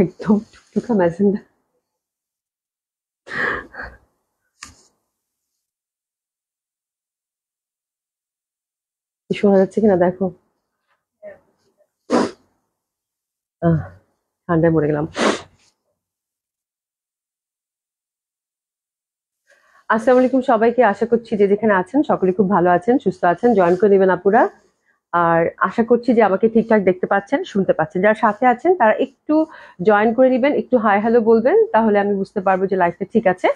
একদম টুকটুকা ম্যাজেন্ডা শোনা যাচ্ছে কিনা দেখো ঠান্ডায় মরে গেলাম আসসালাম আলাইকুম সবাইকে আশা করছি যে যেখানে আছেন সকলে খুব ভালো আছেন সুস্থ আছেন জয়েন করে নেবেন আপুরা আর আশা করছি যে আমাকে ঠিকঠাক দেখতে পাচ্ছেন শুনতে পাচ্ছেন যারা সাথে আছেন তারা একটু জয়েন করে নেবেন একটু হাই হ্যালো বলবেন তাহলে আমি বুঝতে পারবো যে লাইফটা ঠিক আছে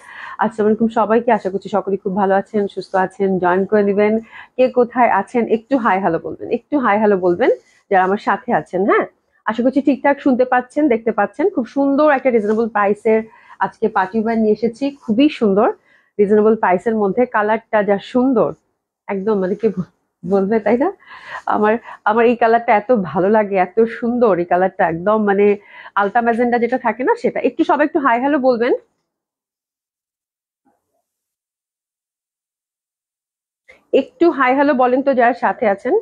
আসসালাম আলাইকুম সবাইকে আশা করছি সকলেই খুব ভালো আছেন সুস্থ আছেন জয়েন করে নেবেন কে কোথায় আছেন একটু হাই হ্যালো বলবেন একটু হাই হ্যালো বলবেন যারা আমার সাথে আছেন হ্যাঁ আশা করছি ঠিকঠাক শুনতে পাচ্ছেন দেখতে পাচ্ছেন খুব সুন্দর একটা রিজনেবল প্রাইসের আজকে পার্টি ওয়ার নিয়ে এসেছি খুবই সুন্দর রিজনেবল প্রাইসের মধ্যে কালারটা যা সুন্দর একদম মানে কি বলবে তাই না আমার আমার এই কালারটা এত ভালো লাগে এত সুন্দর এই কালারটা একদম মানে আলতা ম্যাজেন্ডা যেটা থাকে না সেটা একটু সব একটু হাই হ্যালো বলবেন একটু হাই হ্যালো বলেন তো যার সাথে আছেন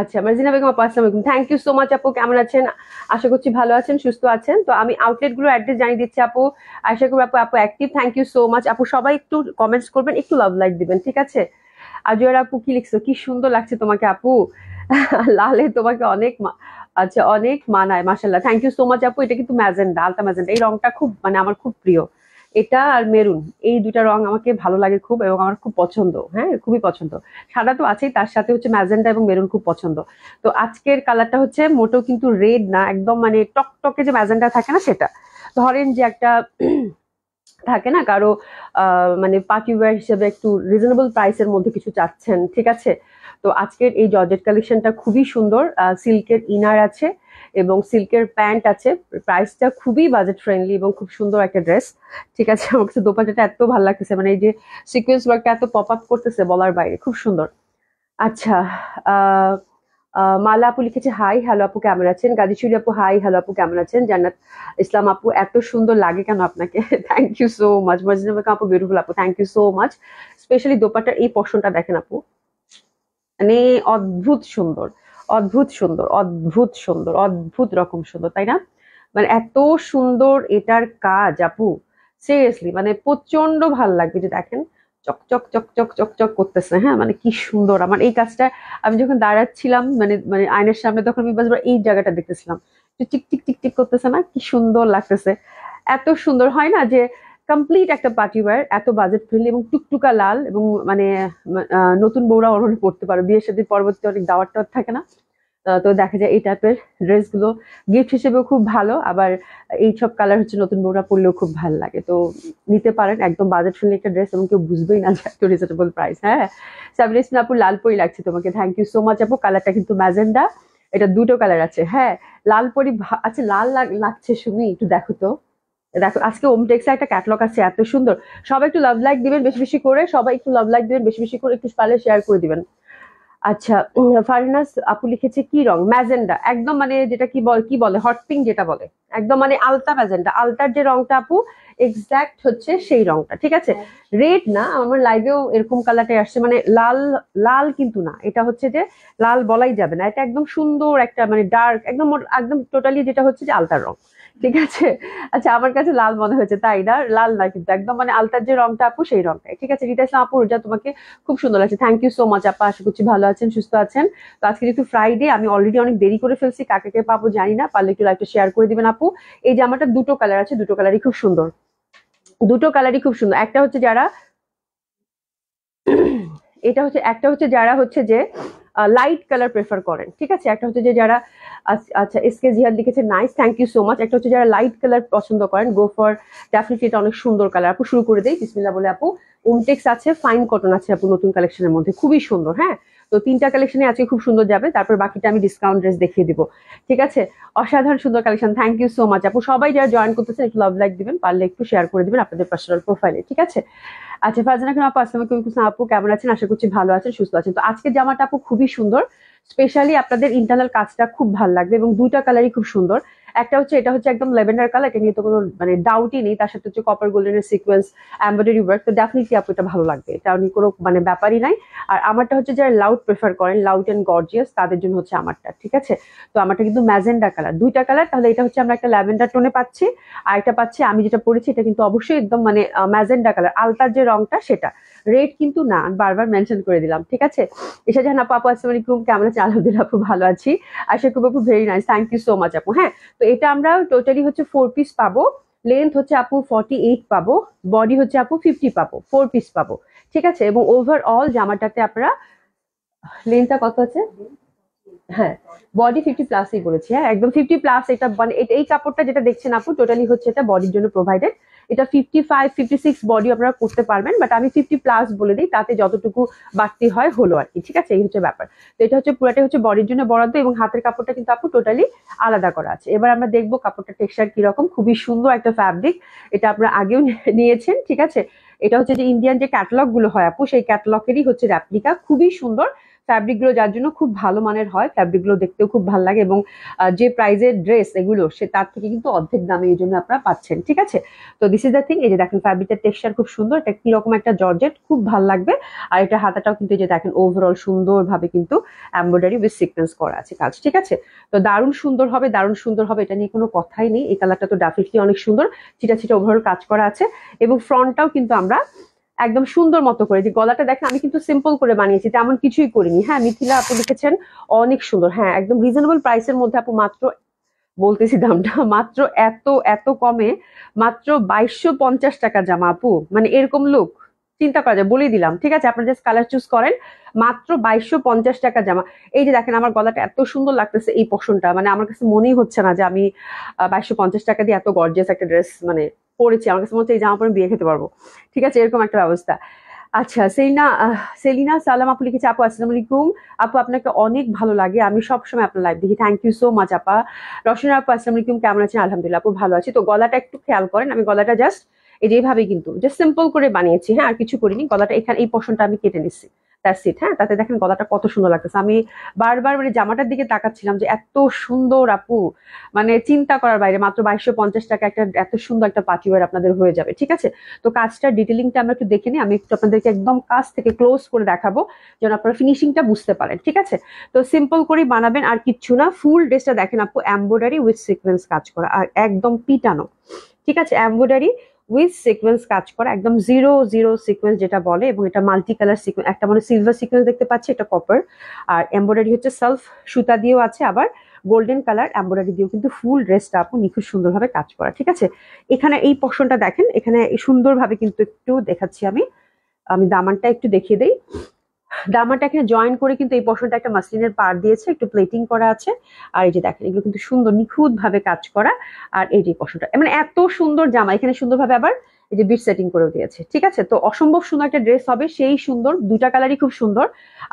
আচ্ছা মার্জিনা বেগম আপা আলাইকুম থ্যাংক ইউ সো মাচ আপু কেমন আছেন আশা করছি ভালো আছেন সুস্থ আছেন তো আমি আউটলেটগুলো অ্যাড্রেস জানিয়ে দিচ্ছি আপু আশা করি আপু আপু active thank you so much আপু সবাই একটু কমেন্টস করবেন একটু লাভ লাইক দিবেন ঠিক আছে আজুয়ার আপু কি লিখছো কি সুন্দর লাগছে তোমাকে আপু লালে তোমাকে অনেক আচ্ছা অনেক মানায় মাসাল্লাহ থ্যাংক ইউ সো মাচ আপু এটা কিন্তু ম্যাজেন্ডা আলতা ম্যাজেন্ডা এই রংটা খুব মানে আমার খুব প্রিয় এটা আর মেরুন এই দুটা রং আমাকে ভালো লাগে খুব এবং আমার খুব পছন্দ হ্যাঁ খুবই পছন্দ সাদা তো আছেই তার সাথে হচ্ছে ম্যাজেন্ডা এবং মেরুন খুব পছন্দ তো আজকের কালারটা হচ্ছে মোটেও কিন্তু রেড না একদম মানে টকটকে যে ম্যাজেন্ডা থাকে না সেটা ধরেন যে একটা থাকে না কারো মানে পার্টি ওয়্যার হিসেবে একটু রিজনেবল প্রাইসের মধ্যে কিছু চাচ্ছেন ঠিক আছে তো আজকের এই জর্জেট কালেকশনটা খুবই সুন্দর সিল্কের ইনার আছে এবং সিল্কের প্যান্ট আছে প্রাইসটা খুবই বাজেট ফ্রেন্ডলি এবং খুব সুন্দর একটা ড্রেস ঠিক আছে আমার কাছে দোপাটাটা এত ভালো লাগতেছে মানে এই যে সিকোয়েন্স ওয়ার্কটা এত পপ আপ করতেছে বলার বাইরে খুব সুন্দর আচ্ছা আহ মালা আপু লিখেছে হাই হ্যালো আপু কেমন আছেন গাজীশুলি আপু হাই হ্যালো আপু কেমন আছেন জান্নাত ইসলাম আপু এত সুন্দর লাগে কেন আপনাকে thank you so much Mojina আপু বিউটিফুল আপু thank you so much specially দোপাটার এই পশনটা দেখেন আপু মানে অদ্ভুত সুন্দর অদ্ভুত সুন্দর অদ্ভুত সুন্দর অদ্ভুত রকম সুন্দর তাই না মানে এত সুন্দর এটার কাজ আপু সিরিয়াসলি মানে প্রচন্ড ভাল লাগবে যে দেখেন চকচক চকচক চকচক করতেছে হ্যাঁ মানে কি সুন্দর আমার এই কাজটা আমি যখন দাঁড়াচ্ছিলাম মানে মানে আয়নার সামনে তখন আমি বাজবার এই জায়গাটা দেখতেছিলাম চিক চিক চিক চিক করতেছে না কি সুন্দর লাগতেছে এত সুন্দর হয় না যে কমপ্লিট একটা পার্টি ওয়ার এত বাজেট ফ্রেন্ডলি এবং টুকটুকা লাল এবং মানে নতুন বউরা অনেক পড়তে পারো বিয়ের সাথে পরবর্তী অনেক দাওয়ার টাওয়ার থাকে না তো দেখা যায় এই টাইপের ড্রেসগুলো গিফট হিসেবেও খুব ভালো আবার এই সব কালার হচ্ছে নতুন বউরা পরলেও খুব ভালো লাগে তো নিতে পারেন একদম বাজার শুনে একটা ড্রেস এবং কেউ বুঝবেই না যে একটু রিজনেবল প্রাইস হ্যাঁ সাবিনা আপু লাল পরি লাগছে তোমাকে থ্যাংক ইউ সো মাচ আপু কালারটা কিন্তু ম্যাজেন্ডা এটা দুটো কালার আছে হ্যাঁ লাল পরি আচ্ছা লাল লাগছে শুনি একটু দেখো তো দেখো আজকে ওমটেক্সে একটা ক্যাটলগ আছে এত সুন্দর সবাই একটু লাভ লাইক দিবেন বেশি বেশি করে সবাই একটু লাভ লাইক দিবেন বেশি বেশি করে একটু পারলে শেয়ার করে দিবেন আচ্ছা ফারিনাস আপু লিখেছে কি রং ম্যাজেন্ডা একদম মানে যেটা কি বল কি বলে হট পিঙ্ক যেটা বলে একদম মানে আলতা ম্যাজেন্ডা আলতার যে রংটা আপু এক্স্যাক্ট হচ্ছে সেই রংটা ঠিক আছে রেড আচ্ছা। না আমার লাইভেও এরকম কালারটাই আসছে মানে লাল লাল কিন্তু না এটা হচ্ছে যে লাল বলাই যাবে না এটা একদম সুন্দর একটা মানে ডার্ক একদম একদম টোটালি যেটা হচ্ছে যে আলতার রং ঠিক আছে আচ্ছা আমার কাছে লাল মনে হয়েছে তাই না লাল না কিন্তু একদম মানে আলতার যে রংটা আপু সেই রংটাই ঠিক আছে রিতা ইসলাম আপু রোজা তোমাকে খুব সুন্দর লাগছে থ্যাংক ইউ সো মাচ আপা আশা করছি ভালো আছেন সুস্থ আছেন তো আজকে যেহেতু ফ্রাইডে আমি অলরেডি অনেক দেরি করে ফেলছি কাকে কে পাবো জানি না পারলে একটু লাইফটা শেয়ার করে দিবেন আপু এই জামাটা দুটো কালার আছে দুটো কালারই খুব সুন্দর দুটো কালারই খুব সুন্দর একটা হচ্ছে যারা এটা হচ্ছে একটা হচ্ছে যারা হচ্ছে যে লাইট কালার প্রেফার করেন ঠিক আছে একটা হচ্ছে যে যারা আচ্ছা এসকে আচ্ছা, জিহাদ লিখেছে nice thank you so much একটা হচ্ছে যারা লাইট কালার পছন্দ করেন গো ফর ডেফিনেটলি এটা অনেক সুন্দর কালার আপু শুরু করে দেই বিসমিল্লা বলে আপু ওমটেক্স আছে ফাইন কটন আছে আপু নতুন কালেকশনের মধ্যে খুবই সুন্দর হ্যাঁ তো তিনটা কালেকশনে আজকে খুব সুন্দর যাবে তারপর বাকিটা আমি ডিসকাউন্ট ড্রেস দেখিয়ে দিব ঠিক আছে অসাধারণ সুন্দর collection thank you so much আপু সবাই যারা জয়েন করতেছেন একটু লাভ লাইক দিবেন পারলে একটু শেয়ার করে দিবেন আপনাদের পার্সোনাল প্রোফাইলে ঠিক আছে আচ্ছা ফাজানা খান আপু আসসালাম আপু কেমন আছেন আশা করছি ভালো আছেন সুস্থ আছেন তো আজকে জামাটা আপু খুবই সুন্দর স্পেশালি আপনাদের ইন্টারনাল কাজটা খুব ভালো লাগবে এবং দুইটা কালারই খুব সুন্দর একটা হচ্ছে এটা হচ্ছে একদম লেভেন্ডার কালার এটা নিয়ে তো কোনো মানে ডাউটই নেই তার সাথে হচ্ছে কপার গোল্ডেনের সিকোয়েন্স এম্বয়ডারি ওয়ার্ক তো ডেফিনেটলি আপু এটা ভালো লাগবে এটা নিয়ে কোনো মানে ব্যাপারই নাই আর আমারটা হচ্ছে যারা লাউড প্রেফার করেন লাউড অ্যান্ড গর্জিয়াস তাদের জন্য হচ্ছে আমারটা ঠিক আছে তো আমারটা কিন্তু ম্যাজেন্ডা কালার দুইটা কালার তাহলে এটা হচ্ছে আমরা একটা ল্যাভেন্ডার টোনে পাচ্ছি আর একটা পাচ্ছি আমি যেটা পড়েছি এটা কিন্তু অবশ্যই একদম মানে ম্যাজেন্ডা কালার আলতার যে রংটা সেটা রেড কিন্তু না বারবার মেনশন করে দিলাম ঠিক আছে এসা যেন আপু আপু আসসালাম আলাইকুম কেমন আছে আলহামদুলিল্লাহ আপু ভালো আছি আশা করবো আপু very nice thank you so much আপু হ্যাঁ তো এটা আমরা টোটালি হচ্ছে ফোর পিস পাবো লেন্থ হচ্ছে আপু ফর্টি এইট পাবো বডি হচ্ছে আপু ফিফটি পাবো ফোর পিস পাবো ঠিক আছে এবং ওভারঅল জামাটাতে আপনারা লেন্থটা কত আছে হ্যাঁ বডি ফিফটি প্লাসই বলেছি হ্যাঁ একদম ফিফটি প্লাস এটা মানে এই কাপড়টা যেটা দেখছেন আপু টোটালি হচ্ছে এটা বডির জন্য প্রোভাইডেড এটা fifty five fifty six body আপনারা করতে পারবেন বাট আমি ফিফটি প্লাস বলে দিই তাতে যতটুকু বাড়তি হয় হলো আর কি ঠিক আছে এই হচ্ছে ব্যাপার তো এটা হচ্ছে পুরাটাই হচ্ছে বডির জন্য বরাদ্দ এবং হাতের কাপড়টা কিন্তু আপু টোটালি আলাদা করা আছে এবার আমরা দেখবো কাপড়টা টেক্সচার কিরকম খুবই সুন্দর একটা ফ্যাব্রিক এটা আপনারা আগেও নিয়েছেন ঠিক আছে এটা হচ্ছে যে ইন্ডিয়ান যে ক্যাটালগ গুলো হয় আপু সেই ক্যাটলগেরই হচ্ছে র্যাপ্লিকা খুবই সুন্দর ফ্যাব্রিকগুলো যার জন্য খুব ভালো মানের হয় ফ্যাব্রিকগুলো দেখতেও খুব ভালো লাগে এবং যে প্রাইজের ড্রেস এগুলো সে তার থেকে কিন্তু অর্ধেক দামে এই জন্য আপনারা পাচ্ছেন ঠিক আছে তো দিস ইজ দ্য থিং এই যে দেখেন ফ্যাব্রিকের টেক্সচার খুব সুন্দর এটা কিরকম একটা জর্জেট খুব ভালো লাগবে আর এটা হাতাটাও কিন্তু এই যে দেখেন ওভারঅল সুন্দরভাবে কিন্তু এম্ব্রয়ডারি উইথ সিকোয়েন্স করা আছে কাজ ঠিক আছে তো দারুণ সুন্দর হবে দারুণ সুন্দর হবে এটা নিয়ে কোনো কথাই নেই এই কালারটা তো ডেফিনেটলি অনেক সুন্দর ছিটা ছিটা ওভারঅল কাজ করা আছে এবং ফ্রন্টটাও কিন্তু আমরা একদম সুন্দর মতো করে যে গলাটা দেখেন আমি কিন্তু সিম্পল করে বানিয়েছি তেমন কিছুই করিনি হ্যাঁ মিথিলা আপু লিখেছেন অনেক সুন্দর হ্যাঁ একদম রিজনেবল প্রাইসের মধ্যে আপু মাত্র বলতেছি দামটা মাত্র এত এত কমে মাত্র বাইশশো পঞ্চাশ টাকা জামা আপু মানে এরকম লোক চিন্তা করা যায় বলে দিলাম ঠিক আছে আপনারা জাস্ট কালার চুজ করেন মাত্র বাইশশো পঞ্চাশ টাকা জামা এই যে দেখেন আমার গলাটা এত সুন্দর লাগতেছে এই পশনটা মানে আমার কাছে মনেই হচ্ছে না যে আমি বাইশশো পঞ্চাশ টাকা দিয়ে এত গর্জিয়াস একটা ড্রেস মানে পড়েছি আমার কাছে মনে হচ্ছে এই জামা পরে বিয়ে খেতে পারবো ঠিক আছে এরকম একটা ব্যবস্থা আচ্ছা সেলিনা সেলিনা সালাম আপু লিখেছে আপু আসসালাম আলাইকুম আপু আপনাকে অনেক ভালো লাগে আমি সবসময় আপনার লাইভ দেখি থ্যাংক ইউ সো মাচ আপা রসনা আপু আসসালাম আলাইকুম কেমন আছেন আলহামদুলিল্লাহ আপু ভালো আছি তো গলাটা একটু খেয়াল করেন আমি গলাটা জাস্ট এই যেভাবে কিন্তু জাস্ট সিম্পল করে বানিয়েছি হ্যাঁ আর কিছু করিনি গলাটা এখানে এই পশনটা আমি কেটে নিচ্ছি তার সিট হ্যাঁ তাতে দেখেন গলাটা কত সুন্দর লাগতেছে আমি বারবার মানে জামাটার দিকে তাকাচ্ছিলাম যে এত সুন্দর আপু মানে চিন্তা করার বাইরে মাত্র বাইশশো পঞ্চাশ টাকা একটা এত সুন্দর একটা পার্টিওয়ার আপনাদের হয়ে যাবে ঠিক আছে তো কাজটা ডিটেলিংটা আমরা একটু দেখে নিই আমি একটু আপনাদেরকে একদম কাজ থেকে ক্লোজ করে দেখাবো যেন আপনারা ফিনিশিংটা বুঝতে পারেন ঠিক আছে তো সিম্পল করেই বানাবেন আর কিচ্ছু না ফুল ড্রেসটা দেখেন আপু এম্ব্রয়ডারি উইথ সিকোয়েন্স কাজ করা আর একদম পিটানো ঠিক আছে এম্ব্রয়ডারি উইথ সিকোয়েন্স কাজ করা একদম জিরো জিরো সিকোয়েন্স যেটা বলে এবং এটা মাল্টি কালার সিকোয়েন্স একটা মানে সিলভার সিকোয়েন্স দেখতে পাচ্ছি এটা কপার আর এম্ব্রয়ডারি হচ্ছে সেলফ সুতা দিয়েও আছে আবার গোল্ডেন কালার এম্ব্রয়ডারি দিয়েও কিন্তু ফুল ড্রেসটা আপু নিখুঁত সুন্দরভাবে কাজ করা ঠিক আছে এখানে এই পশনটা দেখেন এখানে সুন্দরভাবে কিন্তু একটু দেখাচ্ছি আমি আমি দামানটা একটু দেখিয়ে দিই এখানে জয়েন করে কিন্তু এই পশনটা একটা মাসলিনের পার দিয়েছে একটু প্লেটিং করা আছে আর এই যে দেখেন এগুলো কিন্তু সুন্দর নিখুঁত ভাবে কাজ করা আর এই যে পশনটা মানে এত সুন্দর জামা এখানে সুন্দরভাবে আবার এই যে বিট সেটিং করে দিয়েছে ঠিক আছে তো অসম্ভব সুন্দর একটা ড্রেস হবে সেই সুন্দর দুটা কালারই খুব সুন্দর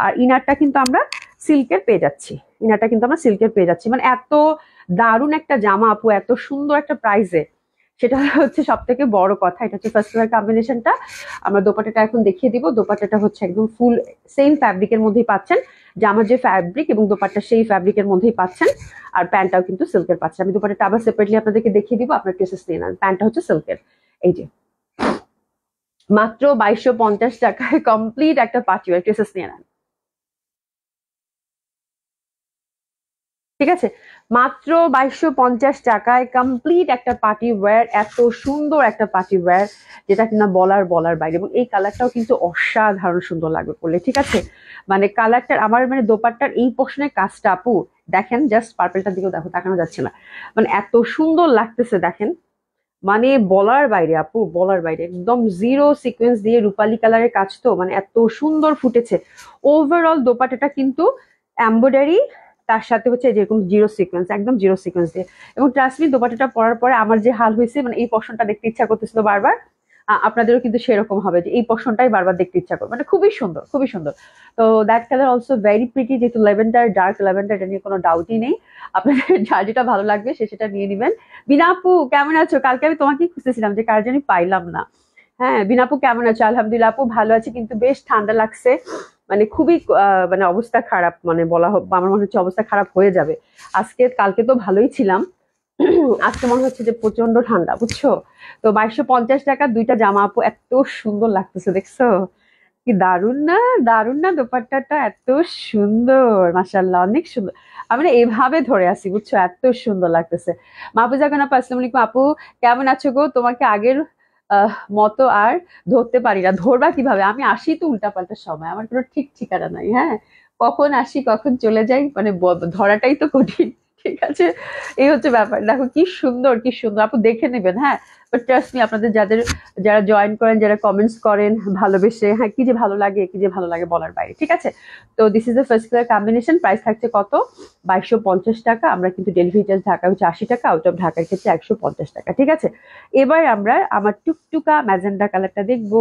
আর ইনারটা কিন্তু আমরা সিল্কের পেয়ে যাচ্ছি ইনারটা কিন্তু আমরা সিল্কের পেয়ে যাচ্ছি মানে এত দারুণ একটা জামা আপু এত সুন্দর একটা প্রাইজে সেটা হচ্ছে সব থেকে বড় কথা এটা হচ্ছে ফার্স্ট কালার কম্বিনেশনটা আমরা দোপাটাটা এখন দেখিয়ে দিব দোপাটাটা হচ্ছে একদম ফুল সেম ফ্যাব্রিকের মধ্যেই পাচ্ছেন জামার যে ফ্যাব্রিক এবং দোপাটা সেই ফ্যাব্রিকের মধ্যেই পাচ্ছেন আর প্যান্টটাও কিন্তু সিল্কের পাচ্ছেন আমি দোপাটাটা আবার সেপারেটলি আপনাদেরকে দেখিয়ে দিব আপনার ড্রেসেস নিয়ে নেন প্যান্টটা হচ্ছে সিল্কের এই যে মাত্র বাইশশো পঞ্চাশ টাকায় কমপ্লিট একটা পার্টি ড্রেসেস নিয়ে নেন ঠিক আছে মাত্র বাইশশো পঞ্চাশ টাকায় কমপ্লিট একটা পার্টি ওয়্যার এত সুন্দর একটা পার্টি ওয়্যার যেটা কিনা বলার বলার বাইরে এবং এই কালারটাও কিন্তু অসাধারণ সুন্দর লাগবে করলে ঠিক আছে মানে কালারটার আমার মানে দোপাট্টার এই পোর্শনের কাজটা আপু দেখেন জাস্ট পার্পেলটার দিকেও দেখো তাকানো যাচ্ছে না মানে এত সুন্দর লাগতেছে দেখেন মানে বলার বাইরে আপু বলার বাইরে একদম জিরো সিকোয়েন্স দিয়ে রূপালি কালারের কাজ তো মানে এত সুন্দর ফুটেছে ওভারঅল দোপাটাটা কিন্তু এম্বয়ডারি তার সাথে হচ্ছে যেরকম জিরো সিকোয়েন্স একদম জিরো সিকোয়েন্স দিয়ে এবং ট্রাস্টমি দোপাটাটা পরার পরে আমার যে হাল হয়েছে মানে এই পশনটা দেখতে ইচ্ছা করতেছিল বারবার আপনাদেরও কিন্তু সেরকম হবে যে এই পশনটাই বারবার দেখতে ইচ্ছা করবে মানে খুবই সুন্দর খুবই সুন্দর তো that colour also very pretty যেহেতু লেভেন্ডার ডার্ক লেভেন্ডার এটা নিয়ে কোনো ডাউটই নেই আপনাদের যার যেটা ভালো লাগবে সে সেটা নিয়ে নেবেন বিনা আপু কেমন আছো কালকে আমি তোমাকেই খুঁজতেছিলাম যে কার জানি পাইলাম না হ্যাঁ বিনাপু কেমন আছো আলহামদুলিল্লাহ আপু ভালো আছে কিন্তু বেশ ঠান্ডা লাগছে মানে খুবই মানে অবস্থা খারাপ মানে বলা আমার মনে হচ্ছে অবস্থা খারাপ হয়ে যাবে আজকে কালকে তো ভালোই ছিলাম আজকে মনে হচ্ছে যে প্রচন্ড ঠান্ডা বুঝছো তো বাইশশো পঞ্চাশ টাকা দুইটা জামা আপু এত সুন্দর লাগতেছে দেখছো কি দারুন না দারুণ না দোপাট্টাটা এত সুন্দর মাসাল্লাহ অনেক সুন্দর আমি না এভাবে ধরে আসি বুঝছো এত সুন্দর লাগতেছে মাহবুজা খান আপু আসসালাম আপু কেমন আছো গো তোমাকে আগের মতো আর ধরতে পারি না ধরবা কিভাবে আমি আসি তো উল্টাপাল্টা সময় আমার কোনো ঠিক ঠিকানা নাই হ্যাঁ কখন আসি কখন চলে যাই মানে ধরাটাই তো কঠিন ঠিক আছে এই হচ্ছে ব্যাপার দেখো কি সুন্দর কি সুন্দর আপু দেখে নেবেন হ্যাঁ মি আপনাদের যাদের যারা জয়েন করেন যারা কমেন্টস করেন ভালোবেসে হ্যাঁ কি যে ভালো লাগে কি যে ভালো লাগে বলার বাইরে ঠিক আছে তো this is the first colour combination price থাকছে কত বাইশশো পঞ্চাশ টাকা আমরা কিন্তু ডেলিভারি চার্জ ঢাকা হচ্ছে আশি টাকা আউট অফ ঢাকার ক্ষেত্রে একশো পঞ্চাশ টাকা ঠিক আছে এবার আমরা আমার টুকটুকা ম্যাজেন্ডা কালারটা দেখবো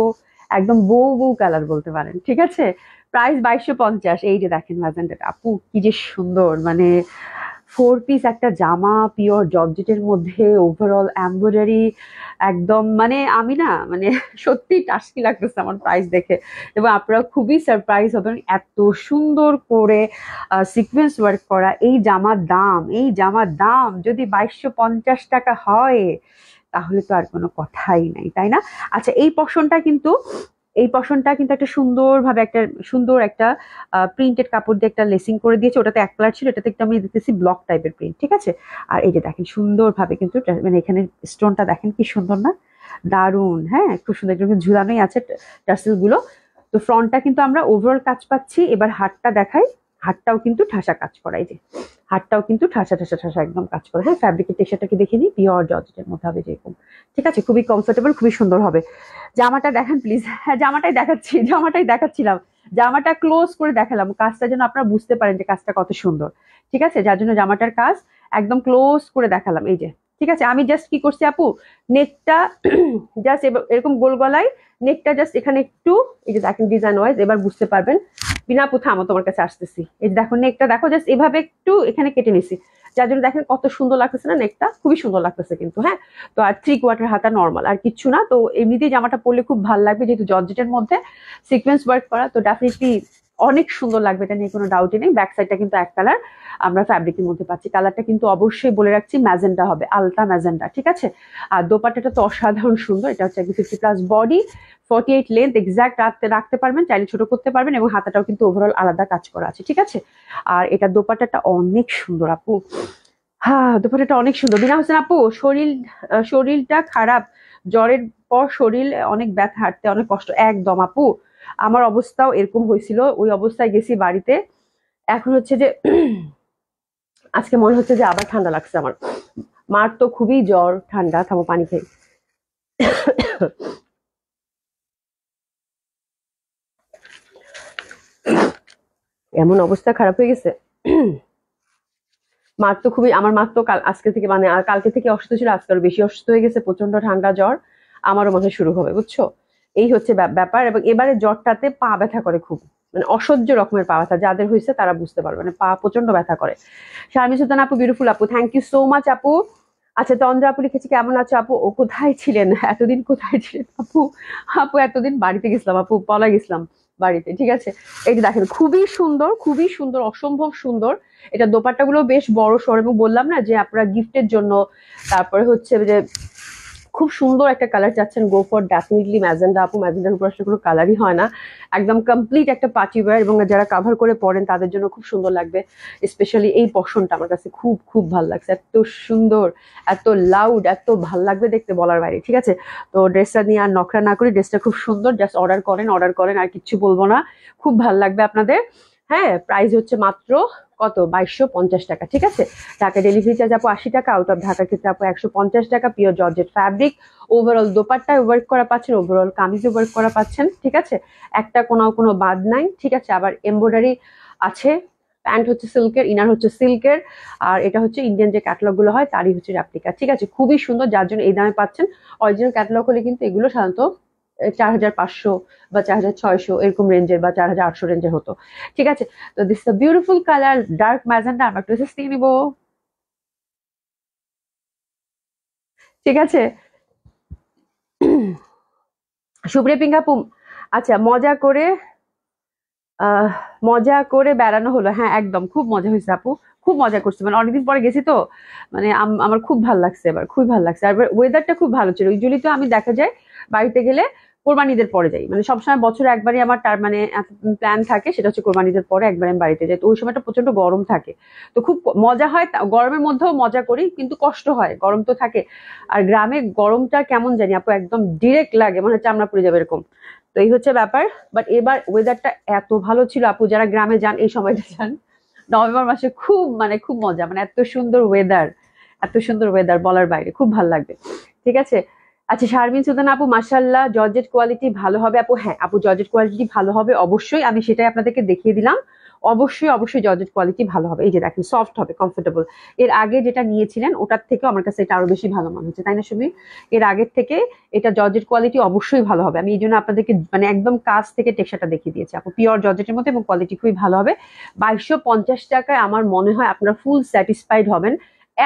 একদম বউ বউ কালার বলতে পারেন ঠিক আছে প্রাইস বাইশশো পঞ্চাশ এই যে দেখেন ম্যাজেন্ডাটা আপু কি যে সুন্দর মানে ফোর পিস একটা জামা পিওর জর্জেটের মধ্যে ওভারঅল এমব্রয়ডারি একদম মানে আমি না মানে সত্যি টাস্কি লাগতেছে আমার প্রাইস দেখে এবং আপনারা খুবই সারপ্রাইজ হবেন এত সুন্দর করে সিকোয়েন্স ওয়ার্ক করা এই জামার দাম এই জামার দাম যদি বাইশশো পঞ্চাশ টাকা হয় তাহলে তো আর কোনো কথাই নাই তাই না আচ্ছা এই পশনটা কিন্তু এই পশনটা কিন্তু একটা সুন্দরভাবে একটা সুন্দর একটা প্রিন্টেড কাপড় দিয়ে একটা লেসিং করে দিয়েছে ওটাতে এক কালার ছিল এটাতে একটু আমি দেখতেছি ব্লক টাইপের প্রিন্ট ঠিক আছে আর এই যে দেখেন সুন্দরভাবে কিন্তু মানে এখানে স্টোনটা দেখেন কি সুন্দর না দারুণ হ্যাঁ খুব সুন্দর ঝুলানোই আছে টার্সেলগুলো তো ফ্রন্টটা কিন্তু আমরা ওভারঅল কাজ পাচ্ছি এবার হাটটা দেখাই হাটটাও কিন্তু ঠাসা কাজ করাই যে হাটটাও কিন্তু ঠাসা ঠাসা ঠাসা একদম কাজ করে হ্যাঁ ফ্যাব্রিকের টেক্সারটাকে দেখে নিই পিওর জর্জেটের মধ্যে হবে যেরকম ঠিক আছে খুবই কমফোর্টেবল খুবই সুন্দর হবে জামাটা দেখেন প্লিজ হ্যাঁ জামাটাই দেখাচ্ছি জামাটাই দেখাচ্ছিলাম জামাটা ক্লোজ করে দেখালাম কাজটা যেন আপনারা বুঝতে পারেন যে কাজটা কত সুন্দর ঠিক আছে যার জন্য জামাটার কাজ একদম ক্লোজ করে দেখালাম এই যে ঠিক আছে আমি জাস্ট কি করছি আপু নেকটা জাস্ট এরকম গোল গলায় নেকটা জাস্ট এখানে একটু এই যে দেখেন ডিজাইন ওয়াইজ এবার বুঝতে পারবেন বিনা পুথা আমার তোমার কাছে আসতেছি এই দেখো নেকটা দেখো জাস্ট এভাবে একটু এখানে কেটে নিছি যার জন্য দেখেন কত সুন্দর লাগতেছে না নেকটা খুবই সুন্দর লাগতেছে কিন্তু হ্যাঁ তো আর থ্রি কোয়ার্টার হাতা নর্মাল আর কিচ্ছু না তো এমনিতেই জামাটা পরলে খুব ভালো লাগবে যেহেতু জর্জেটের মধ্যে সিকোয়েন্স ওয়ার্ক করা তো ডেফিনেটলি অনেক সুন্দর লাগবে এটা নিয়ে কোনো ডাউটই নেই ব্যাক সাইডটা কিন্তু এক কালার আমরা ফ্যাব্রিকের মধ্যে পাচ্ছি কালারটা কিন্তু অবশ্যই বলে রাখছি ম্যাজেন্ডা হবে আলতা ম্যাজেন্ডা ঠিক আছে আর দোপাটাটা তো অসাধারণ সুন্দর এটা হচ্ছে fifty plus body forty eight length exact রাখতে রাখতে পারবেন চাইলে ছোট করতে পারবেন এবং হাতাটাও কিন্তু ওভারঅল আলাদা কাজ করা আছে ঠিক আছে আর এটা দোপাটাটা অনেক সুন্দর আপু হ্যাঁ দোপাটাটা অনেক সুন্দর বিনা হোসেন আপু শরীর শরীরটা খারাপ জ্বরের পর শরীর অনেক ব্যথা হাঁটতে অনেক কষ্ট একদম আপু আমার অবস্থাও এরকম হয়েছিল ওই অবস্থায় গেছি বাড়িতে এখন হচ্ছে যে আজকে মনে হচ্ছে যে আবার ঠান্ডা লাগছে আমার মার তো খুবই জ্বর ঠান্ডা থামো পানি খেয়ে এমন অবস্থা খারাপ হয়ে গেছে মার তো খুবই আমার মার তো কাল আজকে থেকে মানে আর কালকে থেকে অসুস্থ ছিল আজকে আরো বেশি অসুস্থ হয়ে গেছে প্রচন্ড ঠান্ডা জ্বর আমারও মাথায় শুরু হবে বুঝছো এই হচ্ছে ব্যাপার এবং এবারে জ্বরটাতে পা ব্যথা করে খুব মানে অসহ্য রকমের পা ব্যথা যাদের হয়েছে তারা বুঝতে পারবে মানে পা প্রচন্ড ব্যথা করে শারমি সুতান আপু বিউটিফুল আপু থ্যাংক ইউ সো মাচ আপু আচ্ছা তন্দ্রা আপু লিখেছি কেমন আছো আপু ও কোথায় ছিলেন এতদিন কোথায় ছিলেন আপু আপু এতদিন বাড়িতে গেছিলাম আপু পলা গেছিলাম বাড়িতে ঠিক আছে এটা দেখেন খুবই সুন্দর খুবই সুন্দর অসম্ভব সুন্দর এটা দোপাট্টা গুলো বেশ বড় সর এবং বললাম না যে আপনারা গিফটের জন্য তারপরে হচ্ছে যে খুব সুন্দর একটা কালার চাচ্ছেন গো ফর ডেফিনেটলি ম্যাজেন্ডা আপু ম্যাজেন্ডার উপর আসলে কোনো কালারই হয় না একদম কমপ্লিট একটা পার্টি ওয়্যার এবং যারা কাভার করে পরেন তাদের জন্য খুব সুন্দর লাগবে স্পেশালি এই পশনটা আমার কাছে খুব খুব ভাল লাগছে এত সুন্দর এত লাউড এত ভাল লাগবে দেখতে বলার বাইরে ঠিক আছে তো ড্রেসটা নিয়ে আর নখরা না করি ড্রেসটা খুব সুন্দর জাস্ট অর্ডার করেন অর্ডার করেন আর কিচ্ছু বলবো না খুব ভাল লাগবে আপনাদের হ্যাঁ প্রাইস হচ্ছে মাত্র কত বাইশশো পঞ্চাশ টাকা ঠিক আছে ঢাকা ডেলিভারি চার্জ আপু আশি টাকা আউট অফ ঢাকার ক্ষেত্রে আপু একশো পঞ্চাশ টাকা পিওর জর্জেট ফ্যাব্রিক ওভারঅল দোপাট্টায় ওয়ার্ক করা পাচ্ছেন ওভারঅল কামিজ ওয়ার্ক করা পাচ্ছেন ঠিক আছে একটা কোনো কোনো বাদ নাই ঠিক আছে আবার এমব্রয়ডারি আছে প্যান্ট হচ্ছে সিল্কের ইনার হচ্ছে সিল্কের আর এটা হচ্ছে ইন্ডিয়ান যে ক্যাটালগুলো হয় তারই হচ্ছে রাপ্লিকা ঠিক আছে খুবই সুন্দর যার জন্য এই দামে পাচ্ছেন অরিজিনাল ক্যাটলগ হলে কিন্তু এগুলো সাধারণত চার হাজার পাঁচশো বা চার হাজার ছয়শো এরকম রেঞ্জের বা চার হাজার আটশো রেঞ্জের হতো ঠিক আছে তো this the beautiful colour dark magenta আমরা একটু এসএস নিয়ে ঠিক আছে সুপ্রে পিঙ্গাপু আচ্ছা মজা করে মজা করে বেড়ানো হলো হ্যাঁ একদম খুব মজা হয়েছে আপু খুব মজা করছে মানে অনেকদিন পরে গেছি তো মানে আমার খুব ভাল লাগছে এবার খুব ভাল লাগছে আর ওয়েদারটা খুব ভালো ছিল ইউজুয়ালি তো আমি দেখা যায় বাড়িতে গেলে কোরবানিদের পরে যাই মানে সবসময় বছরে একবারই আমার তার মানে প্ল্যান থাকে সেটা হচ্ছে কোরবানিদের পরে একবার আমি বাড়িতে যাই তো ওই সময়টা প্রচন্ড গরম থাকে তো খুব মজা হয় গরমের মধ্যেও মজা করি কিন্তু কষ্ট হয় গরম তো থাকে আর গ্রামে গরমটা কেমন জানি আপু একদম ডিরেক্ট লাগে মানে হচ্ছে আমরা পড়ে যাবে এরকম তো এই হচ্ছে ব্যাপার বাট এবার ওয়েদারটা এত ভালো ছিল আপু যারা গ্রামে যান এই সময়টা যান নভেম্বর মাসে খুব মানে খুব মজা মানে এত সুন্দর ওয়েদার এত সুন্দর ওয়েদার বলার বাইরে খুব ভালো লাগবে ঠিক আছে আচ্ছা শারমিন সুদান আপু মার্শাল্লাহ জর্জেট কোয়ালিটি ভালো হবে আপু হ্যাঁ আপু জর্জেট কোয়ালিটি ভালো হবে অবশ্যই আমি সেটাই আপনাদেরকে দেখিয়ে দিলাম অবশ্যই অবশ্যই জর্জেট কোয়ালিটি ভালো হবে এই যে দেখেন সফট হবে কমফোর্টেবল এর আগে যেটা নিয়েছিলেন ওটার থেকে আমার কাছে এটা আরো বেশি ভালো মনে হচ্ছে তাই না সুমি এর আগের থেকে এটা জর্জেট কোয়ালিটি অবশ্যই ভালো হবে আমি এই জন্য আপনাদেরকে মানে একদম কাজ থেকে টেক্সাটা দেখিয়ে দিয়েছি আপু পিওর জর্জেটের মতো এবং কোয়ালিটি খুবই ভালো হবে বাইশশো টাকায় আমার মনে হয় আপনারা ফুল স্যাটিসফাইড হবেন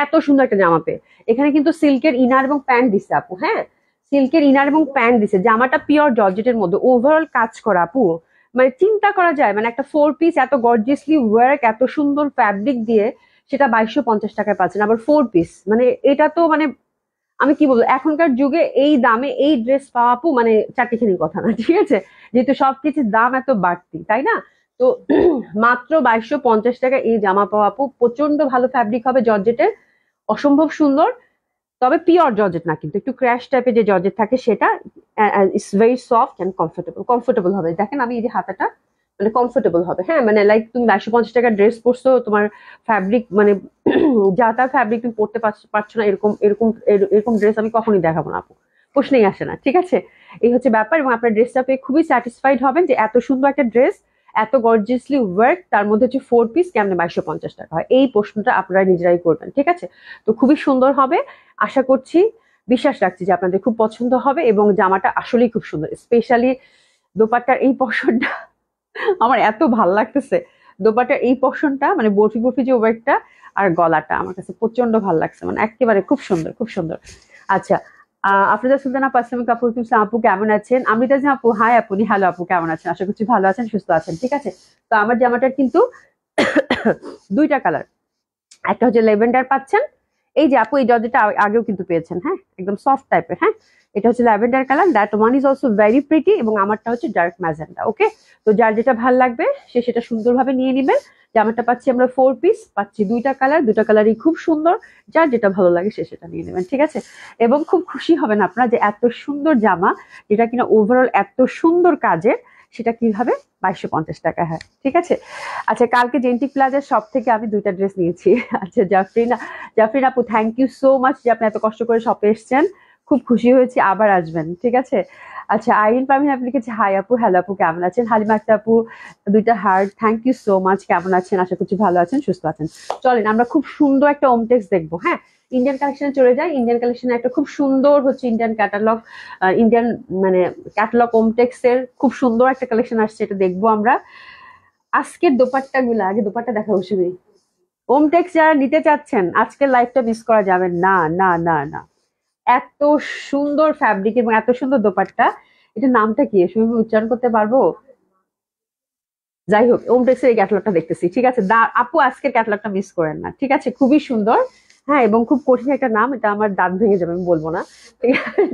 এত সুন্দর একটা জামা পেয়ে এখানে কিন্তু সিল্কের ইনার এবং প্যান্ট দিছে আপু হ্যাঁ সিল্কের ইনার এবং প্যান্ট দিছে জামাটা পিওর জর্জেটের মধ্যে ওভারঅল কাজ করা আপু মানে চিন্তা করা যায় মানে একটা ফোর পিস এত গর্জিয়াসলি ওয়ার্ক এত সুন্দর ফ্যাব্রিক দিয়ে সেটা বাইশশো পঞ্চাশ টাকায় পাচ্ছেন আবার ফোর পিস মানে এটা তো মানে আমি কি বলবো এখনকার যুগে এই দামে এই ড্রেস পাওয়া আপু মানে চারটিখানি কথা না ঠিক আছে যেহেতু সবকিছুর দাম এত বাড়তি তাই না তো মাত্র বাইশশো পঞ্চাশ টাকা এই জামা পাওয়া আপু প্রচন্ড ভালো ফ্যাব্রিক হবে জর্জেটের অসম্ভব সুন্দর তবে পিওর জর্জেট না কিন্তু একটু ক্র্যাশ টাইপের যে জর্জেট থাকে সেটা it's very soft and comfortable comfortable হবে দেখেন আমি এই যে হাতাটা মানে কমফোর্টেবল হবে হ্যাঁ মানে লাইক তুমি বাইশশো পঞ্চাশ টাকার ড্রেস পরছো তোমার ফ্যাব্রিক মানে যা তার ফ্যাব্রিক তুমি পরতে পারছো না এরকম এরকম এরকম ড্রেস আমি কখনই দেখাবো না আপু প্রশ্নেই আসে না ঠিক আছে এই হচ্ছে ব্যাপার এবং আপনার ড্রেসটা পেয়ে খুবই স্যাটিসফাইড হবেন যে এত সুন্দর একটা ড্রেস এত গর্জিয়াসলি ওয়ার্ক তার মধ্যে হচ্ছে ফোর পিস কেমন বাইশশো পঞ্চাশ টাকা হয় এই প্রশ্নটা আপনারা নিজেরাই করবেন ঠিক আছে তো খুবই সুন্দর হবে আশা করছি বিশ্বাস রাখছি যে আপনাদের খুব পছন্দ হবে এবং জামাটা আসলেই খুব সুন্দর স্পেশালি দোপাট্টার এই পশনটা আমার এত ভাল লাগতেছে দোপাট্টার এই পশনটা মানে বরফি বরফি যে ওয়ার্কটা আর গলাটা আমার কাছে প্রচন্ড ভাল লাগছে মানে একেবারে খুব সুন্দর খুব সুন্দর আচ্ছা আফরোজা সুলতানা পাশামিক আপু তুলসা আপু কেমন আছেন অমৃতা যে আপু হাই আপু হ্যালো আপু কেমন আছেন আশা করছি ভালো আছেন সুস্থ আছেন ঠিক আছে তো আমার জামাটার কিন্তু দুইটা কালার একটা হচ্ছে লেভেন্ডার পাচ্ছেন এই যে আপু এই জর্জেটা আগেও কিন্তু পেয়েছেন হ্যাঁ একদম সফট টাইপের হ্যাঁ এটা হচ্ছে lavender colour that one is also very pretty এবং আমারটা হচ্ছে ডার্ক ম্যাজেন্ডা ওকে তো যার যেটা ভাল লাগবে সে সেটা সুন্দরভাবে নিয়ে নেবেন জামাটা পাচ্ছি আমরা ফোর পিস পাচ্ছি দুইটা কালার দুটা কালারই খুব সুন্দর যার যেটা ভালো লাগে সে সেটা নিয়ে নেবেন ঠিক আছে এবং খুব খুশি হবেন আপনারা যে এত সুন্দর জামা যেটা কিনা ওভারঅল এত সুন্দর কাজের সেটা কিভাবে বাইশশো পঞ্চাশ টাকা হয় হ্যাঁ। ঠিক আছে আচ্ছা কালকে জেন্টিক প্লাজার সব থেকে আমি দুইটা ড্রেস নিয়েছি আচ্ছা জাফরিনা জাফরিন আপু থ্যাংক ইউ সো মাচ যে আপনি এত কষ্ট করে শপে এসছেন খুব খুশি হয়েছি আবার আসবেন ঠিক আছে আচ্ছা আইন পামিন আপনি লিখেছি হাই আপু হ্যালো আপু কেমন আছেন হালিমা আক্তা আপু দুইটা heart thank you so much কেমন আছেন আশা করছি ভালো আছেন সুস্থ আছেন চলেন আমরা খুব সুন্দর একটা ওমটেক্স দেখবো হ্যাঁ ইন্ডিয়ান কালেকশনে চলে যায় ইন্ডিয়ান কালেকশনে একটা খুব সুন্দর হচ্ছে ইন্ডিয়ান ক্যাটালগ ইন্ডিয়ান মানে ক্যাটালগ ওমটেক্সের খুব সুন্দর একটা কালেকশন আসছে এটা দেখবো আমরা আজকের দোপাট্টা গুলা আগে দোপাট্টা দেখা উচিত ওমটেক্স যারা নিতে চাচ্ছেন আজকের লাইফটা মিস করা যাবে না না না না এত সুন্দর ফ্যাব্রিক এবং এত সুন্দর দোপাট্টা এটা নামটা কি এসব উচ্চারণ করতে পারবো যাই হোক ওমটেক্সের এই ক্যাটালগটা দেখতেছি ঠিক আছে আপু আজকের ক্যাটালগটা মিস করেন না ঠিক আছে খুবই সুন্দর হ্যাঁ এবং খুব কঠিন একটা নাম এটা আমার দাঁত ভেঙে যাবে আমি বলবো না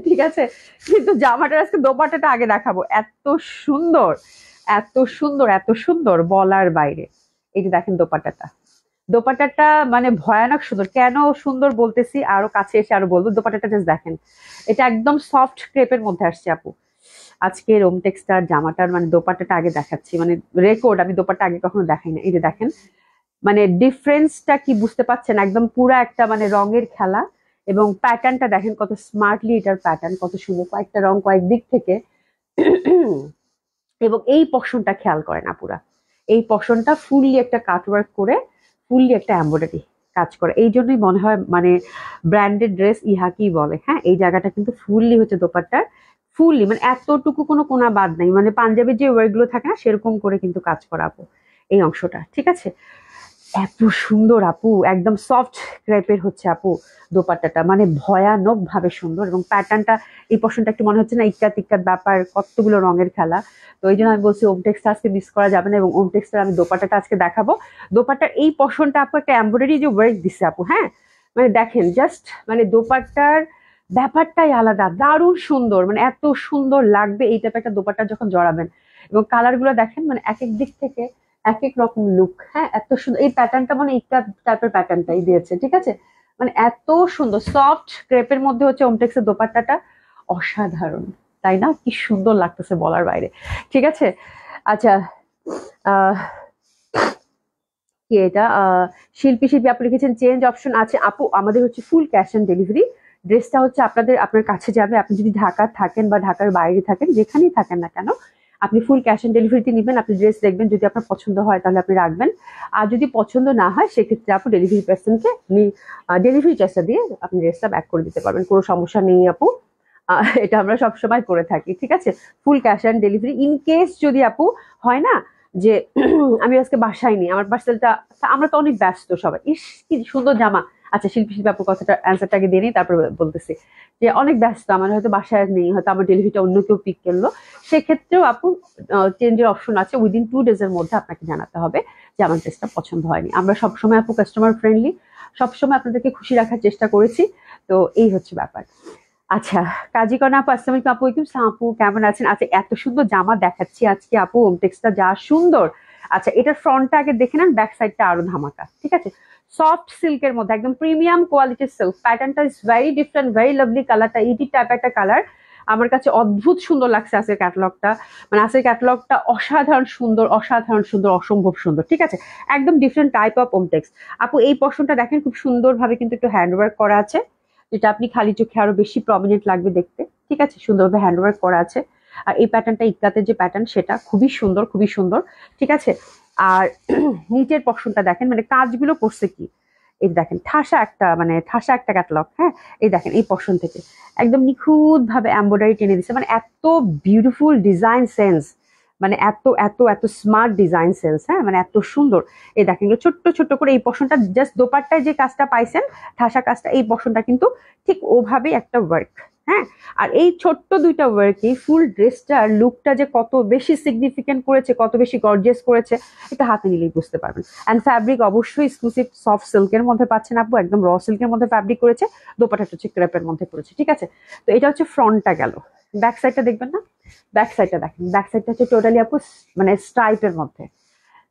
ঠিক আছে কিন্তু জামাটার আজকে দোপাটাটা আগে দেখাবো এত সুন্দর এত সুন্দর এত সুন্দর বলার বাইরে এই যে দেখেন দোপাটাটা দোপাটাটা মানে ভয়ানক সুন্দর কেন সুন্দর বলতেছি আরো কাছে এসে আরো বলবো দোপাটাটা দেখেন এটা একদম সফট ক্রেপের মধ্যে আসছে আপু আজকে রোমটেক্সটার জামাটার মানে দোপাটাটা আগে দেখাচ্ছি মানে রেকর্ড আমি দোপাটা আগে কখনো দেখাই না এই যে দেখেন মানে ডিফারেন্সটা কি বুঝতে পাচ্ছেন একদম পুরো একটা মানে রঙের খেলা এবং প্যাটার্নটা দেখেন কত স্মার্টলি এটার প্যাটার্ন কত সুন্দর কয়েকটা রং কয়েক দিক থেকে এবং এই পশনটা খেয়াল করে না পুরা এই পশনটা ফুললি একটা কাটওয়ার্ক করে ফুললি একটা এম্ব্রয়ডারি কাজ করে এই জন্যই মনে হয় মানে ব্র্যান্ডেড ড্রেস ইহাকেই বলে হ্যাঁ এই জায়গাটা কিন্তু ফুললি হচ্ছে দোপারটার ফুললি মানে এতটুকু কোনো কোনা বাদ নাই মানে পাঞ্জাবের যে ওয়ার্কগুলো থাকে না সেরকম করে কিন্তু কাজ করাবো এই অংশটা ঠিক আছে এত সুন্দর আপু একদম সফট ক্রেপের হচ্ছে আপু দোপাট্টাটা মানে ভয়ানক ভাবে সুন্দর এবং প্যাটার্নটা এই পশনটা একটু মনে হচ্ছে না ইকা ইক্কাত ব্যাপার কতগুলো রঙের খেলা তো এই জন্য আমি বলছি ওমটেক্সটা আজকে মিস করা যাবে না এবং ওমটেক্সটা আমি দোপাট্টাটা আজকে দেখাবো দোপাট্টার এই পশনটা আপু একটা এমব্রয়ডারি যে ওয়ার্ক দিচ্ছে আপু হ্যাঁ মানে দেখেন জাস্ট মানে দোপাট্টার ব্যাপারটাই আলাদা দারুণ সুন্দর মানে এত সুন্দর লাগবে এই টাইপের একটা দোপাট্টা যখন জড়াবেন এবং কালারগুলো দেখেন মানে এক এক দিক থেকে এক এক রকম লুক হ্যাঁ এত সুন্দর এই প্যাটার্নটা মানে এইটা টাইপের প্যাটার্নটাই দিয়েছে ঠিক আছে মানে এত সুন্দর সফট ক্রেপের মধ্যে হচ্ছে ওমটেক্সের দোপাট্টাটা অসাধারণ তাই না কি সুন্দর লাগতেছে বলার বাইরে ঠিক আছে আচ্ছা কি এটা শিল্পী শিল্পী আপনি লিখেছেন চেঞ্জ অপশন আছে আপু আমাদের হচ্ছে ফুল ক্যাশ অন ডেলিভারি ড্রেসটা হচ্ছে আপনাদের আপনার কাছে যাবে আপনি যদি ঢাকা থাকেন বা ঢাকার বাইরে থাকেন যেখানেই থাকেন না কেন আপনি ফুল ক্যাশ অন ডেলিভারিতে নেবেন আপনি ড্রেস দেখবেন যদি আপনার পছন্দ হয় তাহলে আপনি রাখবেন আর যদি পছন্দ না হয় সেক্ষেত্রে আপনি ডেলিভারি পার্সনকে ডেলিভারি চার্জটা দিয়ে আপনি ড্রেসটা ব্যাক করে দিতে পারবেন কোনো সমস্যা নেই আপু এটা আমরা সবসময় করে থাকি ঠিক আছে full cash on delivery in case যদি আপু হয় না যে আমি আজকে বাসায় নি আমার পার্সেলটা আমরা তো অনেক ব্যস্ত সবাই ইস কি সুন্দর জামা আচ্ছা শিল্পী শিল্পাপুর কথাটা অ্যান্সারটাকে দিয়ে নিই তারপর বলতেছি যে অনেক ব্যস্ত আমার হয়তো বাসায় নেই হয়তো আমার ডেলিভারিটা অন্য কেউ পিক করলো সেক্ষেত্রেও আপু চেঞ্জের অপশন আছে উইদিন টু ডেজের মধ্যে আপনাকে জানাতে হবে যে আমার ড্রেসটা পছন্দ হয়নি আমরা সবসময় আপু কাস্টমার ফ্রেন্ডলি সবসময় আপনাদেরকে খুশি রাখার চেষ্টা করেছি তো এই হচ্ছে ব্যাপার আচ্ছা কাজীকনা আপু আসসালাম আপু আপু কেমন আছেন আচ্ছা এত সুন্দর জামা দেখাচ্ছি আজকে আপু ওমটেক্সটা যা সুন্দর আচ্ছা এটার ফ্রন্টটা আগে দেখে নেন ব্যাক সাইডটা আরো ধামাকা ঠিক আছে সফট সিল্কের মধ্যে একদম প্রিমিয়াম কোয়ালিটির সিল্ক প্যাটার্নটা is very different very lovely কালারটা ইডি টাইপ একটা কালার আমার কাছে অদ্ভুত সুন্দর লাগছে আজকের ক্যাটালগটা মানে আজকের ক্যাটালগটা অসাধারণ সুন্দর অসাধারণ সুন্দর অসম্ভব সুন্দর ঠিক আছে একদম ডিফারেন্ট টাইপ অফ ওমটেক্স আপু এই পশনটা দেখেন খুব সুন্দরভাবে কিন্তু একটু হ্যান্ডওয়ার্ক করা আছে যেটা আপনি খালি চোখে আরো বেশি প্রমিনেন্ট লাগবে দেখতে ঠিক আছে সুন্দরভাবে হ্যান্ডওয়ার্ক করা আছে আর এই প্যাটার্নটা ইকাতে যে প্যাটার্ন সেটা খুবই সুন্দর খুবই সুন্দর ঠিক আছে আর নিচের পশনটা দেখেন মানে কাজগুলো করছে কি এই দেখেন ঠাসা একটা মানে ঠাসা একটা ক্যাটলগ হ্যাঁ এই দেখেন এই পশন থেকে একদম নিখুঁতভাবে এম্ব্রয়ডারি টেনে দিচ্ছে মানে এত বিউটিফুল ডিজাইন সেন্স মানে এত এত এত স্মার্ট ডিজাইন সেলস হ্যাঁ মানে এত সুন্দর এই দেখেন ছোট্ট ছোট্ট করে এই পশনটা জাস্ট দোপাট্টায় যে কাজটা পাইছেন ঠাসা কাজটা এই পশনটা কিন্তু ঠিক ওভাবেই একটা ওয়ার্ক হ্যাঁ আর এই ছোট্ট দুইটা ওয়ার্কই ফুল ড্রেসটা লুকটা যে কত বেশি সিগনিফিকেন্ট করেছে কত বেশি গর্জিয়াস করেছে এটা হাতে নিলেই বুঝতে পারবেন অ্যান্ড ফ্যাব্রিক অবশ্যই এক্সক্লুসিভ সফট সিল্কের মধ্যে পাচ্ছেন আপু একদম র সিল্কের মধ্যে ফ্যাব্রিক করেছে দোপাটা হচ্ছে ক্রেপের মধ্যে করেছে ঠিক আছে তো এটা হচ্ছে ফ্রন্টটা গেল ব্যাক সাইডটা দেখবেন না ব্যাক সাইডটা দেখেন ব্যাক সাইডটা হচ্ছে টোটালি আপু মানে স্ট্রাইপের মধ্যে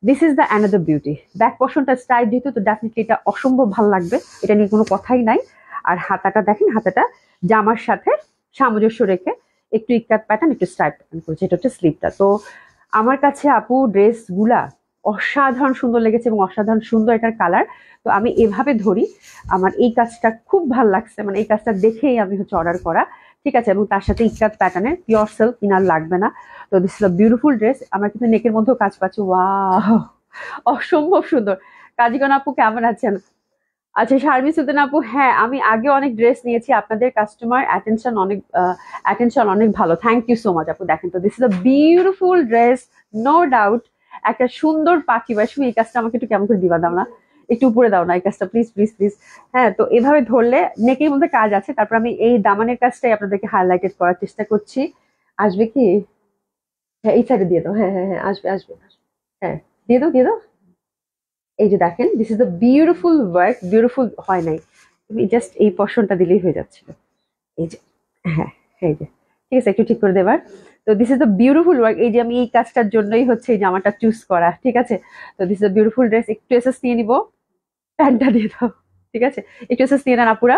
this is the another beauty back পোর্শনটা স্ট্রাইপ যেহেতু তো ডেফিনেটলি এটা অসম্ভব ভালো লাগবে এটা নিয়ে কোনো কথাই নাই আর হাতাটা দেখেন হাতাটা জামার সাথে সামঞ্জস্য রেখে একটু ইকাত প্যাটার্ন একটু স্ট্রাইপ প্যাটার্ন করেছে এটা হচ্ছে স্লিপটা তো আমার কাছে আপু ড্রেসগুলা অসাধারণ সুন্দর লেগেছে এবং অসাধারণ সুন্দর এটার কালার তো আমি এভাবে ধরি আমার এই কাজটা খুব ভাল লাগছে মানে এই কাজটা দেখেই আমি হচ্ছে অর্ডার করা ঠিক আছে এবং তার সাথে ইকরাত প্যাটার্নের পিওর সেল কিনার লাগবে না তো দিস বিউটিফুল ড্রেস আমার কিন্তু নেকের মধ্যেও কাজ পাচ্ছি ওয়া অসম্ভব সুন্দর কাজীগণ আপু কেমন আছেন আচ্ছা শারমি সুলতান আপু হ্যাঁ আমি আগে অনেক ড্রেস নিয়েছি আপনাদের কাস্টমার অ্যাটেনশন অনেক অ্যাটেনশন অনেক ভালো থ্যাংক ইউ সো মাচ আপু দেখেন তো this is beautiful dress no doubt একটা সুন্দর পাখি বাসু এই কাজটা আমাকে একটু কেমন করে দিবা দাম না একটু উপরে দাও না এই কাজটা প্লিজ প্লিজ প্লিজ হ্যাঁ তো এভাবে ধরলে নেকের মধ্যে কাজ আছে তারপর আমি এই দামানের কাজটাই আপনাদেরকে হাইলাইটেড করার চেষ্টা করছি আসবে কি হ্যাঁ এই সাইডে দিয়ে দাও হ্যাঁ হ্যাঁ হ্যাঁ আসবে আসবে হ্যাঁ দিয়ে দাও দিয়ে দাও এই যে দেখেন this is the beautiful work beautiful হয় নাই তুমি জাস্ট এই পশনটা দিলেই হয়ে যাচ্ছিল এই যে হ্যাঁ এই যে ঠিক আছে একটু ঠিক করে দেবার তো this is the beautiful work এই যে আমি এই কাজটার জন্যই হচ্ছে এই জামাটা চুজ করা ঠিক আছে তো this is the beautiful dress একটু এসেস নিয়ে নিবো প্যান্টটা দিয়ে দাও ঠিক আছে একটু এসে নিয়ে নেন আপুরা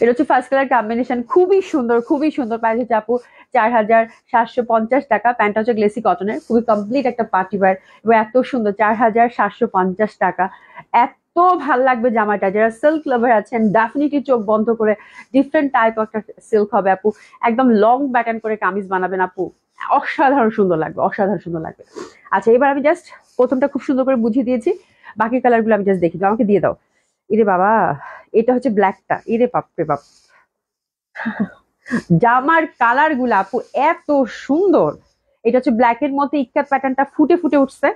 এটা হচ্ছে ফার্স্ট কালার কম্বিনেশন খুবই সুন্দর খুবই সুন্দর প্যান্ট হচ্ছে আপু চার হাজার সাতশো পঞ্চাশ টাকা প্যান্টটা হচ্ছে গ্লেসি কটনের খুবই কমপ্লিট একটা পার্টি ওয়ার এবং এত সুন্দর চার হাজার সাতশো পঞ্চাশ টাকা এত ভাল লাগবে জামাটা যারা সিল্ক লাভার আছেন ডেফিনেটলি চোখ বন্ধ করে ডিফারেন্ট টাইপ একটা সিল্ক হবে আপু একদম লং প্যাটার্ন করে কামিজ বানাবেন আপু অসাধারণ সুন্দর লাগবে অসাধারণ সুন্দর লাগবে আচ্ছা এবার আমি জাস্ট প্রথমটা খুব সুন্দর করে বুঝিয়ে দিয়েছি বাকি কালারগুলো আমি জাস্ট দেখি আমাকে দিয়ে দাও ইরে বাবা এটা হচ্ছে ব্ল্যাকটা ইরে বাপ রে বাপ জামার কালার গুলো আপু এত সুন্দর এটা হচ্ছে ব্ল্যাক এর মধ্যে ইকাত প্যাটার্নটা ফুটে ফুটে উঠছে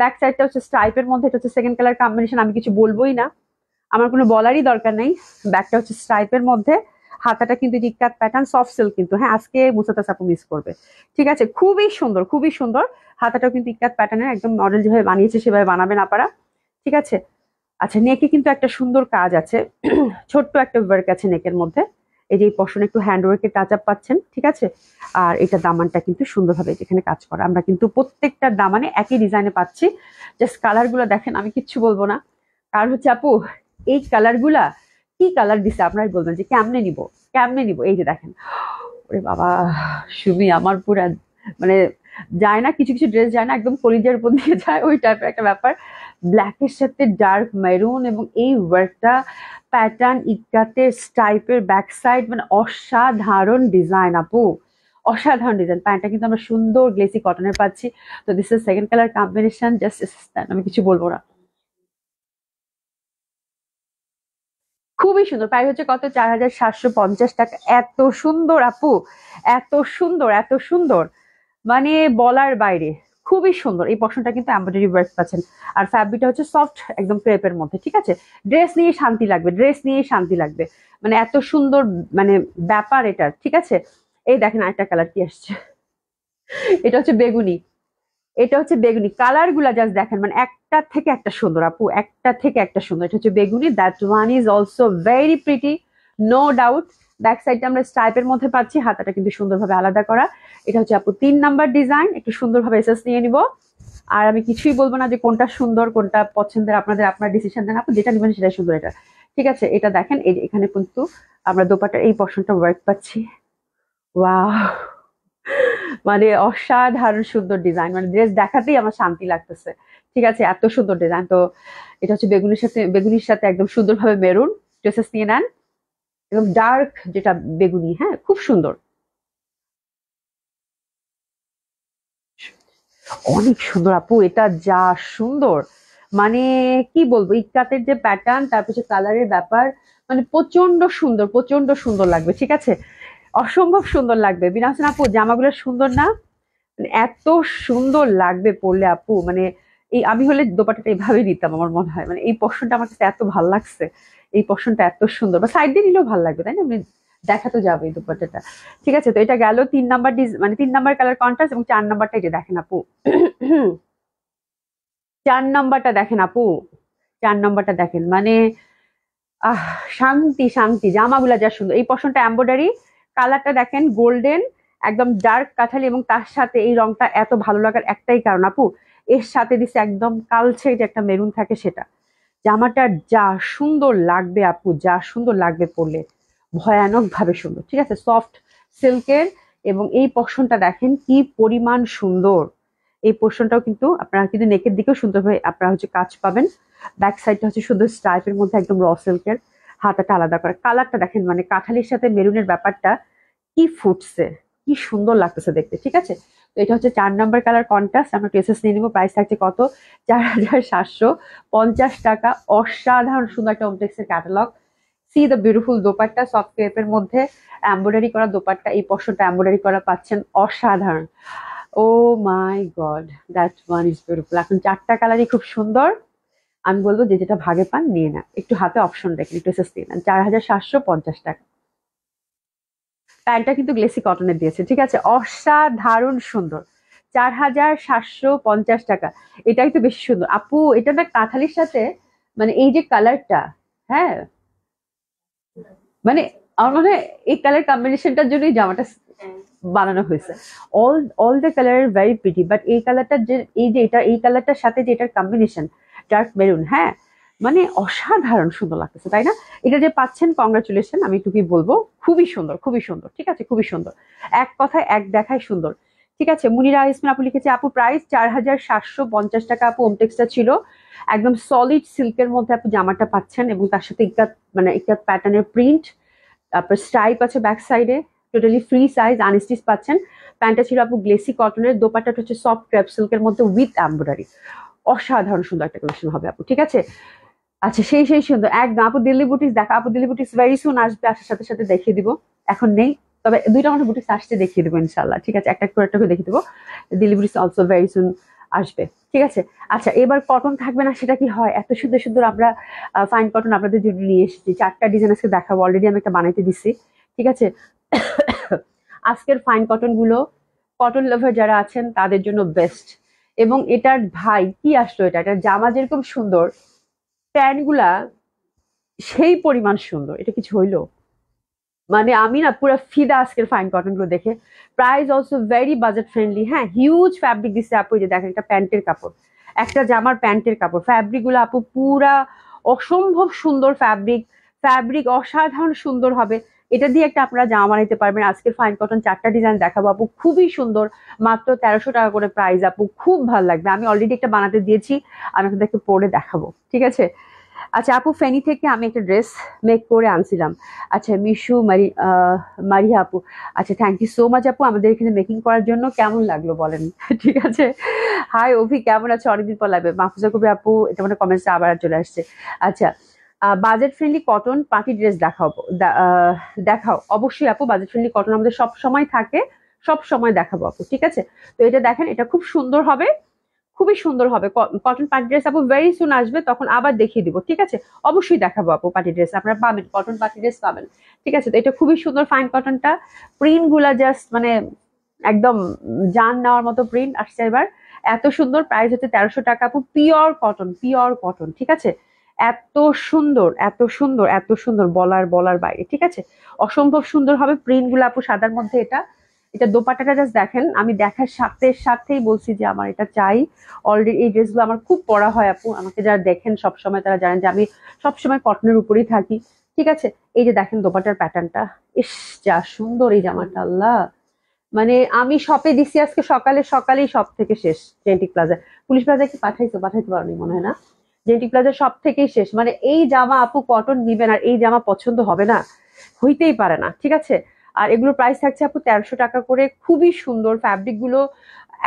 ব্যাক সাইডটা হচ্ছে স্ট্রাইপের মধ্যে এটা হচ্ছে সেকেন্ড কালার কম্বিনেশন আমি কিছু বলবোই না আমার কোনো বলারই দরকার নেই ব্যাকটা হচ্ছে স্ট্রাইপের মধ্যে হাতাটা কিন্তু টিকটাক প্যাটার্ন সফট সিল্ক কিন্তু হ্যাঁ আজকে মুসাতা সাপু মিস করবে ঠিক আছে খুবই সুন্দর খুবই সুন্দর হাতাটাও কিন্তু টিকটাক প্যাটার্নের একদম মডেল যেভাবে বানিয়েছে সেভাবে বানাবেন আপনারা ঠিক আছে আচ্ছা নেকে কিন্তু একটা সুন্দর কাজ আছে ছোট্ট একটা ওয়ার্ক আছে নেকের মধ্যে এই যে এই পশনে একটু হ্যান্ডওয়ার্কের টাচ আপ পাচ্ছেন ঠিক আছে আর এটা দামানটা কিন্তু সুন্দরভাবে যেখানে কাজ করা আমরা কিন্তু প্রত্যেকটা দামানে একই ডিজাইনে পাচ্ছি জাস্ট কালারগুলো দেখেন আমি কিচ্ছু বলবো না কারণ হচ্ছে আপু এই কালারগুলা কি কালার দিছে আপনার বলবেন যে কেমনে নিব কেমনে নিব এই যে দেখেন ওরে বাবা সুমি আমার পুরা মানে যায় না কিছু কিছু ড্রেস যায় না একদম কলিজার উপর দিয়ে যায় ওই টাইপের একটা ব্যাপার ব্ল্যাকের সাথে ডার্ক মেরুন এবং এই ওয়ার্কটা প্যাটার্ন ইকাতের স্টাইপের ব্যাক সাইড মানে অসাধারণ ডিজাইন আপু অসাধারণ ডিজাইন প্যান্টটা কিন্তু আমরা সুন্দর গ্লেসি কটনের পাচ্ছি তো this is second colour combination just আমি কিছু বলবো না খুবই সুন্দর প্রায় হচ্ছে কত চার হাজার সাতশো পঞ্চাশ টাকা এত সুন্দর আপু এত সুন্দর এত সুন্দর মানে বলার বাইরে খুবই সুন্দর এই পশনটা কিন্তু এম্ব্রয়ডারি ওয়ার্ক পাচ্ছেন আর ফ্যাব্রিকটা হচ্ছে সফট একদম ক্রেপের মধ্যে ঠিক আছে ড্রেস নিয়ে শান্তি লাগবে ড্রেস নিয়ে শান্তি লাগবে মানে এত সুন্দর মানে ব্যাপার এটা ঠিক আছে এই দেখেন আরেকটা কালার কি আসছে এটা হচ্ছে বেগুনি এটা হচ্ছে বেগুনি কালার গুলা জাস্ট দেখেন মানে একটা থেকে একটা সুন্দর আপু একটা থেকে একটা সুন্দর এটা হচ্ছে বেগুনি that one is also very pretty no doubt back সাইডটা আমরা স্টাইপের মধ্যে পাচ্ছি হাতাটা কিন্তু সুন্দরভাবে আলাদা করা এটা হচ্ছে আপু তিন নাম্বার ডিজাইন একটু সুন্দরভাবে এসএস নিয়ে নিব আর আমি কিছুই বলবো না যে কোনটা সুন্দর কোনটা পছন্দের আপনাদের আপনার ডিসিশন দেন আপু যেটা নেবেন সেটাই সুন্দর এটা ঠিক আছে এটা দেখেন এই এখানে কিন্তু আমরা দোপাটার এই পশনটা ওয়ার্ক পাচ্ছি ওয়া মানে অসাধারণ সুন্দর ডিজাইন মানে ড্রেস দেখাতেই আমার শান্তি লাগতেছে ঠিক আছে এত সুন্দর ডিজাইন তো এটা হচ্ছে বেগুনির সাথে বেগুনির সাথে একদম সুন্দরভাবে মেরুন ড্রেসেস নিয়ে নেন এবং ডার্ক যেটা বেগুনি হ্যাঁ খুব সুন্দর অনেক সুন্দর আপু এটা যা সুন্দর মানে কি বলবো ইকাতের যে প্যাটার্ন তারপর কালারের ব্যাপার মানে প্রচন্ড সুন্দর প্রচন্ড সুন্দর লাগবে ঠিক আছে অসম্ভব সুন্দর লাগবে বিনাশন আপু জামাগুলো সুন্দর না মানে এত সুন্দর লাগবে পরলে আপু মানে এই আমি হলে দোপাটাটা এভাবেই নিতাম আমার মনে হয় মানে এই পশনটা আমার কাছে এত ভাল লাগছে এই পশনটা এত সুন্দর বা সাইড দিয়ে নিলেও ভালো লাগবে তাই না মানে দেখা তো যাবে এই দোপাটাটা ঠিক আছে তো এটা গেল তিন নাম্বার ডিজ মানে তিন নাম্বার কালার কন্ট্রাস্ট এবং চার নাম্বারটা এটা দেখেন আপু চার নাম্বারটা দেখেন আপু চার নাম্বারটা দেখেন মানে আহ শান্তি শান্তি জামাগুলা যা সুন্দর এই পশনটা এম্বয়ডারি কালারটা দেখেন গোল্ডেন একদম ডার্ক কাঁঠালি এবং তার সাথে এই রংটা এত ভালো লাগার একটাই কারণ আপু এর সাথে দিছে একদম কালছে যে একটা মেরুন থাকে সেটা জামাটা যা সুন্দর লাগবে আপু যা সুন্দর লাগবে পরলে ভয়ানকভাবে সুন্দর ঠিক আছে সফট সিল্কের এবং এই পশনটা দেখেন কি পরিমাণ সুন্দর এই পোর্শনটাও কিন্তু আপনারা কিন্তু নেকের দিকেও সুন্দরভাবে আপনারা হচ্ছে কাজ পাবেন ব্যাক সাইডটা হচ্ছে সুন্দর স্টাইপের মধ্যে একদম র সিল্কের হাতাটা আলাদা করে কালারটা দেখেন মানে কাঁঠালির সাথে মেরুনের ব্যাপারটা কি ফুটছে কি সুন্দর লাগতেছে দেখতে ঠিক আছে তো এটা হচ্ছে চার নম্বর কালার কন্ট্রাস্ট আমরা ড্রেসেস নিয়ে নেবো প্রাইস থাকছে কত চার হাজার সাতশো পঞ্চাশ টাকা অসাধারণ সুন্দর একটা অমপ্লেক্সের catalogue see the beautiful dupatta soft ক্রেপের মধ্যে এম্ব্রয়ডারি করা দোপাট্টা এই পশনটা এম্ব্রয়ডারি করা পাচ্ছেন অসাধারণ oh my god that one is beautiful এখন চারটা কালারই খুব সুন্দর আমি বলবো যে যেটা ভাগে পান নিয়ে না একটু হাতে অপশন রাখেন একটু এসএস নেন চার হাজার সাতশো পঞ্চাশ টাকা প্যান্টটা কিন্তু গ্লেসি কটনের দিয়েছে ঠিক আছে অসাধারণ সুন্দর চার হাজার সাতশো পঞ্চাশ টাকা এটাই তো বেশি সুন্দর আপু এটা না কাঁঠালির সাথে মানে এই যে কালারটা হ্যাঁ মানে আমার মনে হয় এই কালার কম্বিনেশনটার জন্যই জামাটা বানানো হয়েছে all all the colour very pretty but এই কালারটা যে এই যে এটা এই কালারটার সাথে যে এটার কম্বিনেশন ডার্ক মেরুন হ্যাঁ মানে অসাধারণ সুন্দর লাগতেছে তাই না এটা যে পাচ্ছেন কংগ্রাচুলেশন আমি একটু কি বলবো খুবই সুন্দর খুবই সুন্দর ঠিক আছে খুবই সুন্দর এক কথায় এক দেখায় সুন্দর ঠিক আছে মুনিরা ইসমিন আপু লিখেছে আপু প্রাইস চার হাজার সাতশো পঞ্চাশ টাকা আপু ওমটেক্সটা ছিল একদম সলিড সিল্কের মধ্যে আপনি জামাটা পাচ্ছেন এবং তার সাথে ইকাত মানে ইকাত প্যাটার্নের প্রিন্ট তারপর স্ট্রাইপ আছে ব্যাক সাইডে টোটালি ফ্রি সাইজ আনস্টিচ পাচ্ছেন প্যান্টটা ছিল আপু গ্লেসি কটনের দোপাটা হচ্ছে সফট ক্র্যাপ সিল্কের মধ্যে উইথ অ্যাম্বয়ডারি অসাধারণ সুন্দর একটা কালেকশন হবে আপু ঠিক আছে আচ্ছা সেই সেই সুন্দর একদম আপু দিল্লি বুটিস দেখা আপু দিল্লি বুটিস ভেরি সুন আসবে আসার সাথে সাথে দেখিয়ে দিব এখন নেই তবে দুইটা আমাদের বুটিক্স আসছে দেখিয়ে দেবো ইনশাল্লাহ ঠিক আছে একটা করে একটা করে দেখিয়ে দেবো Delhi boutiques also very soon আসবে ঠিক আছে আচ্ছা এবার কটন থাকবে না সেটা কি হয় এত সুন্দর সুন্দর আমরা ফাইন কটন আপনাদের জন্য নিয়ে এসেছি চারটা ডিজাইন আজকে দেখাবো অলরেডি আমি একটা বানাইতে দিছি ঠিক আছে আজকের ফাইন কটনগুলো কটন লাভার যারা আছেন তাদের জন্য বেস্ট এবং এটার ভাই কি আসলো এটা এটার জামা যেরকম সুন্দর প্যান্টগুলা সেই পরিমাণ সুন্দর এটা কিছু হইলো মানে আমি না পুরো ফিদা আজকের ফাইন কটন গুলো দেখে price also very budget friendly হ্যাঁ হিউজ ফ্যাব্রিক দিচ্ছে আপু যে দেখেন একটা প্যান্টের কাপড় একটা জামার প্যান্টের কাপড় ফ্যাব্রিক গুলো আপু পুরা অসম্ভব সুন্দর ফ্যাব্রিক ফ্যাব্রিক অসাধারণ সুন্দর হবে এটা দিয়ে একটা আপনারা জামা বানাইতে পারবেন আজকে ফাইন কটন চারটা ডিজাইন দেখাবো আপু খুবই সুন্দর মাত্র তেরোশো টাকা করে প্রাইস আপু খুব ভালো লাগবে আমি অলরেডি একটা বানাতে দিয়েছি আমি আপনাদেরকে পরে দেখাবো ঠিক আছে আচ্ছা আপু ফেনি থেকে আমি একটা ড্রেস মেক করে আনছিলাম আচ্ছা মিশু মারি মারিয়া আপু আচ্ছা থ্যাংক ইউ সো মাচ আপু আমাদের এখানে মেকিং করার জন্য কেমন লাগলো বলেন ঠিক আছে হাই অভি কেমন আছে অনেকদিন পর লাগবে মাহফুজা কবি আপু এটা মানে কমেন্টসে আবার চলে আসছে আচ্ছা budget friendly cotton party dress দেখাবো দেখাও অবশ্যই আপু বাজেট ফ্রেন্ডলি কটন আমাদের সব সময় থাকে সব সময় দেখাবো আপু ঠিক আছে তো এটা দেখেন এটা খুব সুন্দর হবে খুবই সুন্দর হবে কটন পার্টি ড্রেস আপু ভেরি সুন আসবে তখন আবার দেখিয়ে দিব ঠিক আছে অবশ্যই দেখাবো আপু পার্টি ড্রেস আপনারা পাবেন কটন পার্টি ড্রেস পাবেন ঠিক আছে তো এটা খুবই সুন্দর ফাইন কটনটা প্রিন্টগুলা জাস্ট মানে একদম জান নেওয়ার মতো প্রিন্ট আসছে এবার এত সুন্দর প্রাইস হচ্ছে তেরোশো টাকা আপু পিওর কটন পিওর কটন ঠিক আছে এত সুন্দর এত সুন্দর এত সুন্দর বলার বলার বাইরে ঠিক আছে অসম্ভব সুন্দর হবে গুলো আপু সাদার মধ্যে এটা এটা দোপাটাটা জাস্ট দেখেন আমি দেখার সাথে সাথেই বলছি যে আমার এটা চাই অলরেডি এই ড্রেসগুলো আমার খুব পরা হয় আপু আমাকে যারা দেখেন সবসময় তারা জানেন যে আমি সবসময় কটনের উপরেই থাকি ঠিক আছে এই যে দেখেন দোপাটার প্যাটার্নটা ইস যা সুন্দর এই জামাটা আল্লাহ মানে আমি শপে দিছি আজকে সকালে সকালেই সব থেকে শেষ জেন্টিক প্লাজা পুলিশ প্লাজা কি পাঠাইতো পাঠাইতে পারোনি মনে হয় না জেন্টিক প্লাজা সব থেকেই শেষ মানে এই জামা আপু কটন নিবেন আর এই জামা পছন্দ হবে না হইতেই পারে না ঠিক আছে আর এগুলোর প্রাইস থাকছে আপু তেরোশো টাকা করে খুবই সুন্দর ফ্যাব্রিকগুলো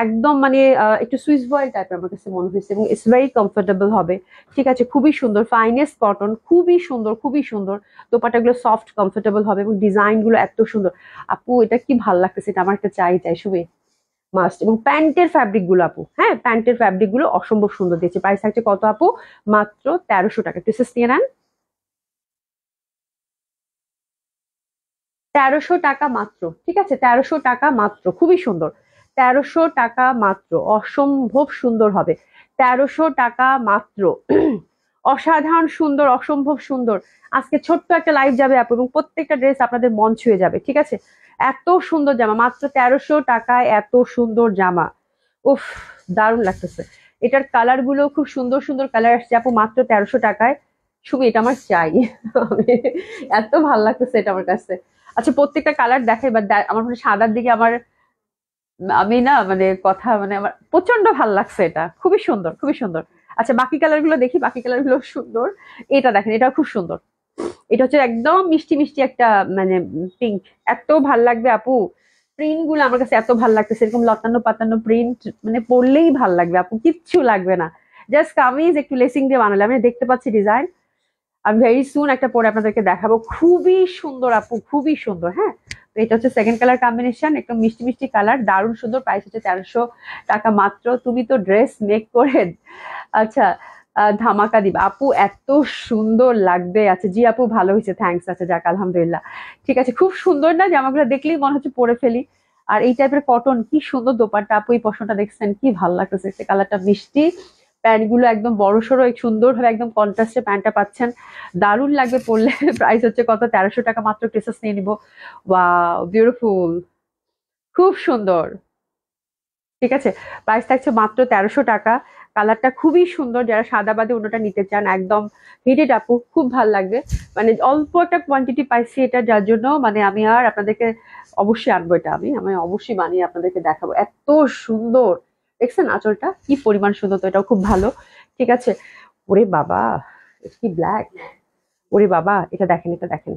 একদম মানে একটু সুইস বয়েল টাইপের আমার কাছে মনে হয়েছে এবং ইটস ভেরি কমফোর্টেবল হবে ঠিক আছে খুবই সুন্দর ফাইনেস্ট কটন খুবই সুন্দর খুবই সুন্দর দোপাটাগুলো সফট কমফোর্টেবল হবে এবং ডিজাইনগুলো এত সুন্দর আপু এটা কি ভাল লাগতেছে এটা আমার একটা চাই চাই শুভে মাস্ট এবং প্যান্টের ফ্যাব্রিকগুলো আপু হ্যাঁ প্যান্টের ফ্যাব্রিকগুলো অসম্ভব সুন্দর দিয়েছে প্রাইস থাকছে কত আপু মাত্র তেরোশো টাকা পিসেস নিয়ে নেন তেরোশো টাকা মাত্র ঠিক আছে তেরোশো টাকা মাত্র খুবই সুন্দর তেরোশো টাকা মাত্র অসম্ভব সুন্দর হবে তেরোশো টাকা মাত্র অসাধারণ সুন্দর অসম্ভব সুন্দর আজকে ছোট্ট একটা লাইভ যাবে আপু এবং প্রত্যেকটা ড্রেস আপনাদের মন ছুঁয়ে যাবে ঠিক আছে এত সুন্দর জামা মাত্র তেরোশো টাকায় এত সুন্দর জামা উফ দারুণ লাগতেছে এটার গুলো খুব সুন্দর সুন্দর কালার আসছে আপু মাত্র তেরোশো টাকায় শুধু এটা আমার চাই এত ভাল লাগতেছে এটা আমার কাছে আচ্ছা প্রত্যেকটা কালার দেখাই বা আমার মানে সাদার দিকে আমার আমি না মানে কথা মানে আমার প্রচন্ড ভাল লাগছে এটা খুবই সুন্দর খুবই সুন্দর আচ্ছা বাকি কালার গুলো দেখি বাকি কালার গুলো সুন্দর এটা দেখেন এটা খুব সুন্দর এটা হচ্ছে একদম মিষ্টি মিষ্টি একটা মানে পিঙ্ক এত ভাল লাগবে আপু প্রিন্ট গুলো আমার কাছে এত ভাল লাগতেছে এরকম লতানো পাতানো প্রিন্ট মানে পড়লেই ভাল লাগবে আপু কিচ্ছু লাগবে না জাস্ট কামিজ একটু লেসিং দিয়ে বানালে আমি দেখতে পাচ্ছি ডিজাইন আমি ভেরি সুন একটা পরে আপনাদেরকে দেখাবো খুবই সুন্দর আপু খুবই সুন্দর হ্যাঁ এটা হচ্ছে সেকেন্ড কালার কম্বিনেশন একটু মিষ্টি মিষ্টি কালার দারুণ সুন্দর প্রাইস হচ্ছে তেরোশো টাকা মাত্র তুমি তো ড্রেস মেক করে আচ্ছা ধামাকা দিবা আপু এত সুন্দর লাগবে আচ্ছা জি আপু ভালো হয়েছে থ্যাংকস আচ্ছা যাক আলহামদুলিল্লাহ ঠিক আছে খুব সুন্দর না জামাগুলো দেখলেই মনে হচ্ছে পরে ফেলি আর এই টাইপের কটন কি সুন্দর দোপারটা আপু এই পশনটা দেখছেন কি ভালো লাগতেছে কালারটা মিষ্টি প্যান্টগুলো একদম বড় সড়ো সুন্দরভাবে একদম কন্ট্রাস্টে প্যান্টটা পাচ্ছেন দারুণ লাগবে পরলে প্রাইস হচ্ছে কত তেরোশো টাকা মাত্র ক্রেসেস নিয়ে নিবো বা বিউটিফুল খুব সুন্দর ঠিক আছে প্রাইস থাকছে মাত্র তেরোশো টাকা কালারটা খুবই সুন্দর যারা সাদা বাদে অন্যটা নিতে চান একদম হিটেড আপু খুব ভাল লাগবে মানে অল্প একটা কোয়ান্টিটি পাইছি এটা যার জন্য মানে আমি আর আপনাদেরকে অবশ্যই আনবো এটা আমি আমি অবশ্যই বানিয়ে আপনাদেরকে দেখাবো এত সুন্দর দেখছেন আঁচলটা কি পরিমাণ সুন্দর তো এটাও খুব ভালো ঠিক আছে ওরে বাবা কি ব্ল্যাক ওরে বাবা এটা দেখেন এটা দেখেন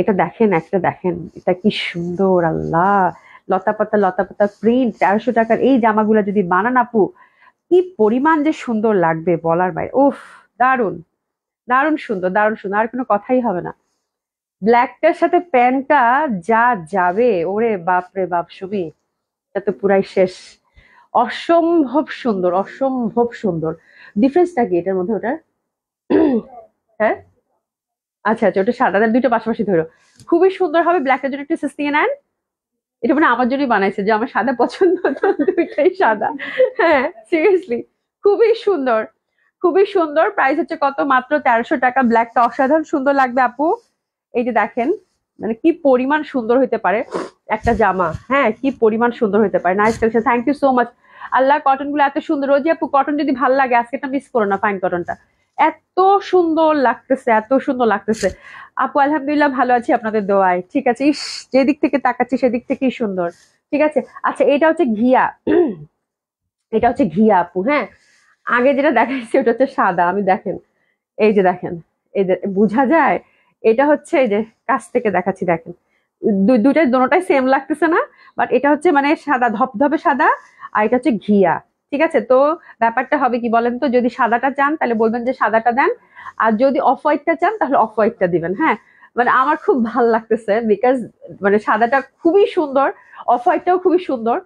এটা দেখেন একটা দেখেন এটা কি সুন্দর আল্লাহ লতা পাতা লতা পাতা প্রিন্ট তেরোশো টাকার এই জামাগুলো যদি বানান আপু কি পরিমাণ যে সুন্দর লাগবে বলার বাইরে উফ দারুণ দারুণ সুন্দর দারুণ সুন্দর আর কোনো কথাই হবে না ব্ল্যাকটার সাথে প্যান্টটা যা যাবে ওরে বাপরে বাপ সুমি এটা তো পুরাই শেষ অসম্ভব সুন্দর অসম্ভব সুন্দর ডিফারেন্সটা কি এটার মধ্যে ওটার হ্যাঁ আচ্ছা আচ্ছা ওটা সাদা দুইটা পাশাপাশি ধরো খুবই সুন্দর হবে ব্ল্যাকটার জন্য একটু সেস নেন এটা মানে আমার জন্যই বানাইছে যে আমার সাদা পছন্দ দুইটাই সাদা হ্যাঁ সিরিয়াসলি খুবই সুন্দর খুবই সুন্দর প্রাইস হচ্ছে কত মাত্র তেরোশো টাকা ব্ল্যাকটা অসাধারণ সুন্দর লাগবে আপু এই যে দেখেন মানে কি পরিমাণ সুন্দর হইতে পারে একটা জামা হ্যাঁ কি পরিমাণ সুন্দর হইতে পারে nice collection thank you so much Allah cotton গুলো এত সুন্দর রোজি আপু কটন যদি ভালো লাগে আজকে একটা মিস করো না ফাইন কটনটা এত সুন্দর লাগতেছে এত সুন্দর লাগতেছে আপু আলহামদুলিল্লাহ ভালো আছি আপনাদের দোয়ায় ঠিক আছে ইস যেদিক থেকে তাকাচ্ছি সেদিক থেকেই সুন্দর ঠিক আছে আচ্ছা এটা হচ্ছে ঘিয়া এটা হচ্ছে ঘিয়া আপু হ্যাঁ আগে যেটা দেখাইছি ওটা হচ্ছে সাদা আমি দেখেন এই যে দেখেন এই যে বোঝা যায় এটা হচ্ছে এই যে কাছ থেকে দেখাচ্ছি দেখেন দুইটাই দোনোটাই সেম লাগতেছে না বাট এটা হচ্ছে মানে সাদা ধপধপে সাদা আর এটা হচ্ছে ঘিয়া ঠিক আছে তো ব্যাপারটা হবে কি বলেন তো যদি সাদাটা চান তাহলে বলবেন যে সাদাটা দেন আর যদি অফ হোয়াইটটা চান তাহলে অফ হোয়াইটটা দিবেন হ্যাঁ মানে আমার খুব ভাল লাগতেছে বিকজ মানে সাদাটা খুবই সুন্দর অফ হোয়াইটটাও খুবই সুন্দর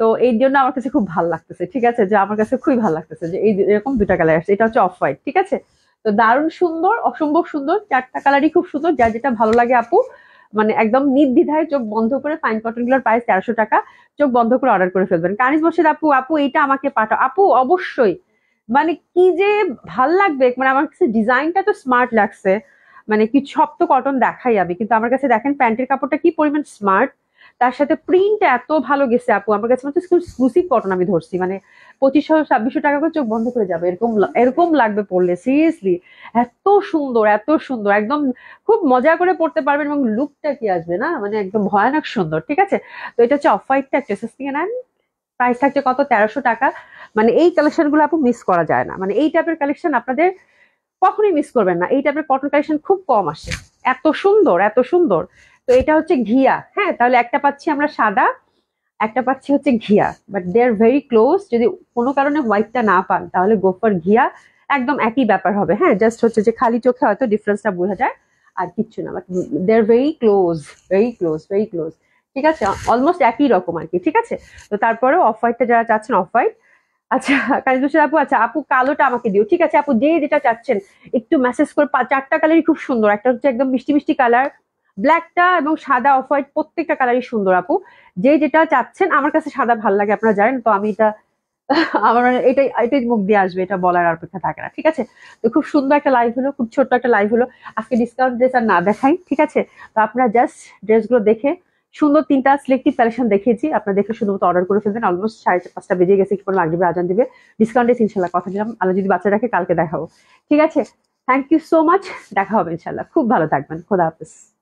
তো এই জন্য আমার কাছে খুব ভাল লাগতেছে ঠিক আছে যে আমার কাছে খুবই ভাল লাগতেছে যে এই এরকম দুটা কালার আসছে এটা হচ্ছে অফ হোয়াইট ঠিক আছে তো দারুণ সুন্দর অসম্ভব সুন্দর চারটা কালারই খুব সুন্দর যা যেটা ভালো লাগে আপু মানে একদম নির্দ্বিধায় চোখ বন্ধ করে ফাইন কটন গুলোর প্রাইস তেরোশো টাকা চোখ বন্ধ করে অর্ডার করে ফেলবেন কানিজ বসে আপু আপু এটা আমাকে পাঠাও আপু অবশ্যই মানে কি যে ভাল লাগবে মানে আমার কাছে ডিজাইনটা তো স্মার্ট লাগছে মানে কি সব তো কটন দেখাই যাবে কিন্তু আমার কাছে দেখেন প্যান্টের কাপড়টা কি পরিমাণ স্মার্ট তার সাথে প্রিন্ট এত ভালো গেছে আপু আমার কাছে মানে এক্সক্লুসিভ কটন আমি ধরছি মানে পঁচিশশো ছাব্বিশশো টাকা করে চোখ বন্ধ করে যাবে এরকম এরকম লাগবে পড়লে সিরিয়াসলি এত সুন্দর এত সুন্দর একদম খুব মজা করে পড়তে পারবেন এবং লুকটা কি আসবে না মানে একদম ভয়ানক সুন্দর ঠিক আছে তো এটা হচ্ছে অফ হোয়াইটটা ড্রেসেস নিয়ে নেন প্রাইস থাকছে কত তেরোশো টাকা মানে এই কালেকশনগুলো আপু মিস করা যায় না মানে এই টাইপের কালেকশন আপনাদের কখনোই মিস করবেন না এই টাইপের কটন কালেকশন খুব কম আসে এত সুন্দর এত সুন্দর তো এটা হচ্ছে ঘিয়া হ্যাঁ তাহলে একটা পাচ্ছি আমরা সাদা একটা পাচ্ছি হচ্ছে ঘিয়া but they are very close যদি কোনো কারণে হোয়াইটটা না পান তাহলে গোফার ঘিয়া একদম একই ব্যাপার হবে হ্যাঁ জাস্ট হচ্ছে যে খালি চোখে হয়তো ডিফারেন্সটা বোঝা যায় আর কিচ্ছু না but they are very close very close very close ঠিক আছে অলমোস্ট একই রকম আর কি ঠিক আছে তো তারপরে অফ হোয়াইটটা যারা চাচ্ছেন অফ হোয়াইট আচ্ছা কালিদুষের আপু আচ্ছা আপু কালোটা আমাকে দিও ঠিক আছে আপু যে যেটা চাচ্ছেন একটু মেসেজ করে চারটা কালারই খুব সুন্দর একটা হচ্ছে একদম মিষ্টি মিষ্টি কালার ব্ল্যাকটা এবং সাদা অফ হোয়াইট প্রত্যেকটা কালারই সুন্দর আপু যে যেটা চাচ্ছেন আমার কাছে সাদা ভাল লাগে আপনারা জানেন তো আমি এটা আমার মানে এটাই এটাই মুখ দিয়ে আসবে এটা বলার আর অপেক্ষা থাকে না ঠিক আছে তো খুব সুন্দর একটা লাইভ হলো খুব ছোট্ট একটা লাইভ হলো আজকে ডিসকাউন্ট ড্রেস আর না দেখাই ঠিক আছে তো আপনারা জাস্ট ড্রেসগুলো দেখে সুন্দর তিনটা সিলেক্টিভ কালেকশন দেখিয়েছি আপনারা দেখে শুধুমাত্র অর্ডার করে ফেলবেন অলমোস্ট সাড়ে পাঁচটা বেজে গেছে কি পরিমাণ লাগবে আজান দেবে ডিসকাউন্টে ইনশাল্লাহ কথা দিলাম আলো যদি বাচ্চা রাখে কালকে দেখাবো ঠিক আছে থ্যাংক ইউ সো মাচ দেখা হবে ইনশাল্লাহ খুব ভালো থাকবেন খোদা হাফেজ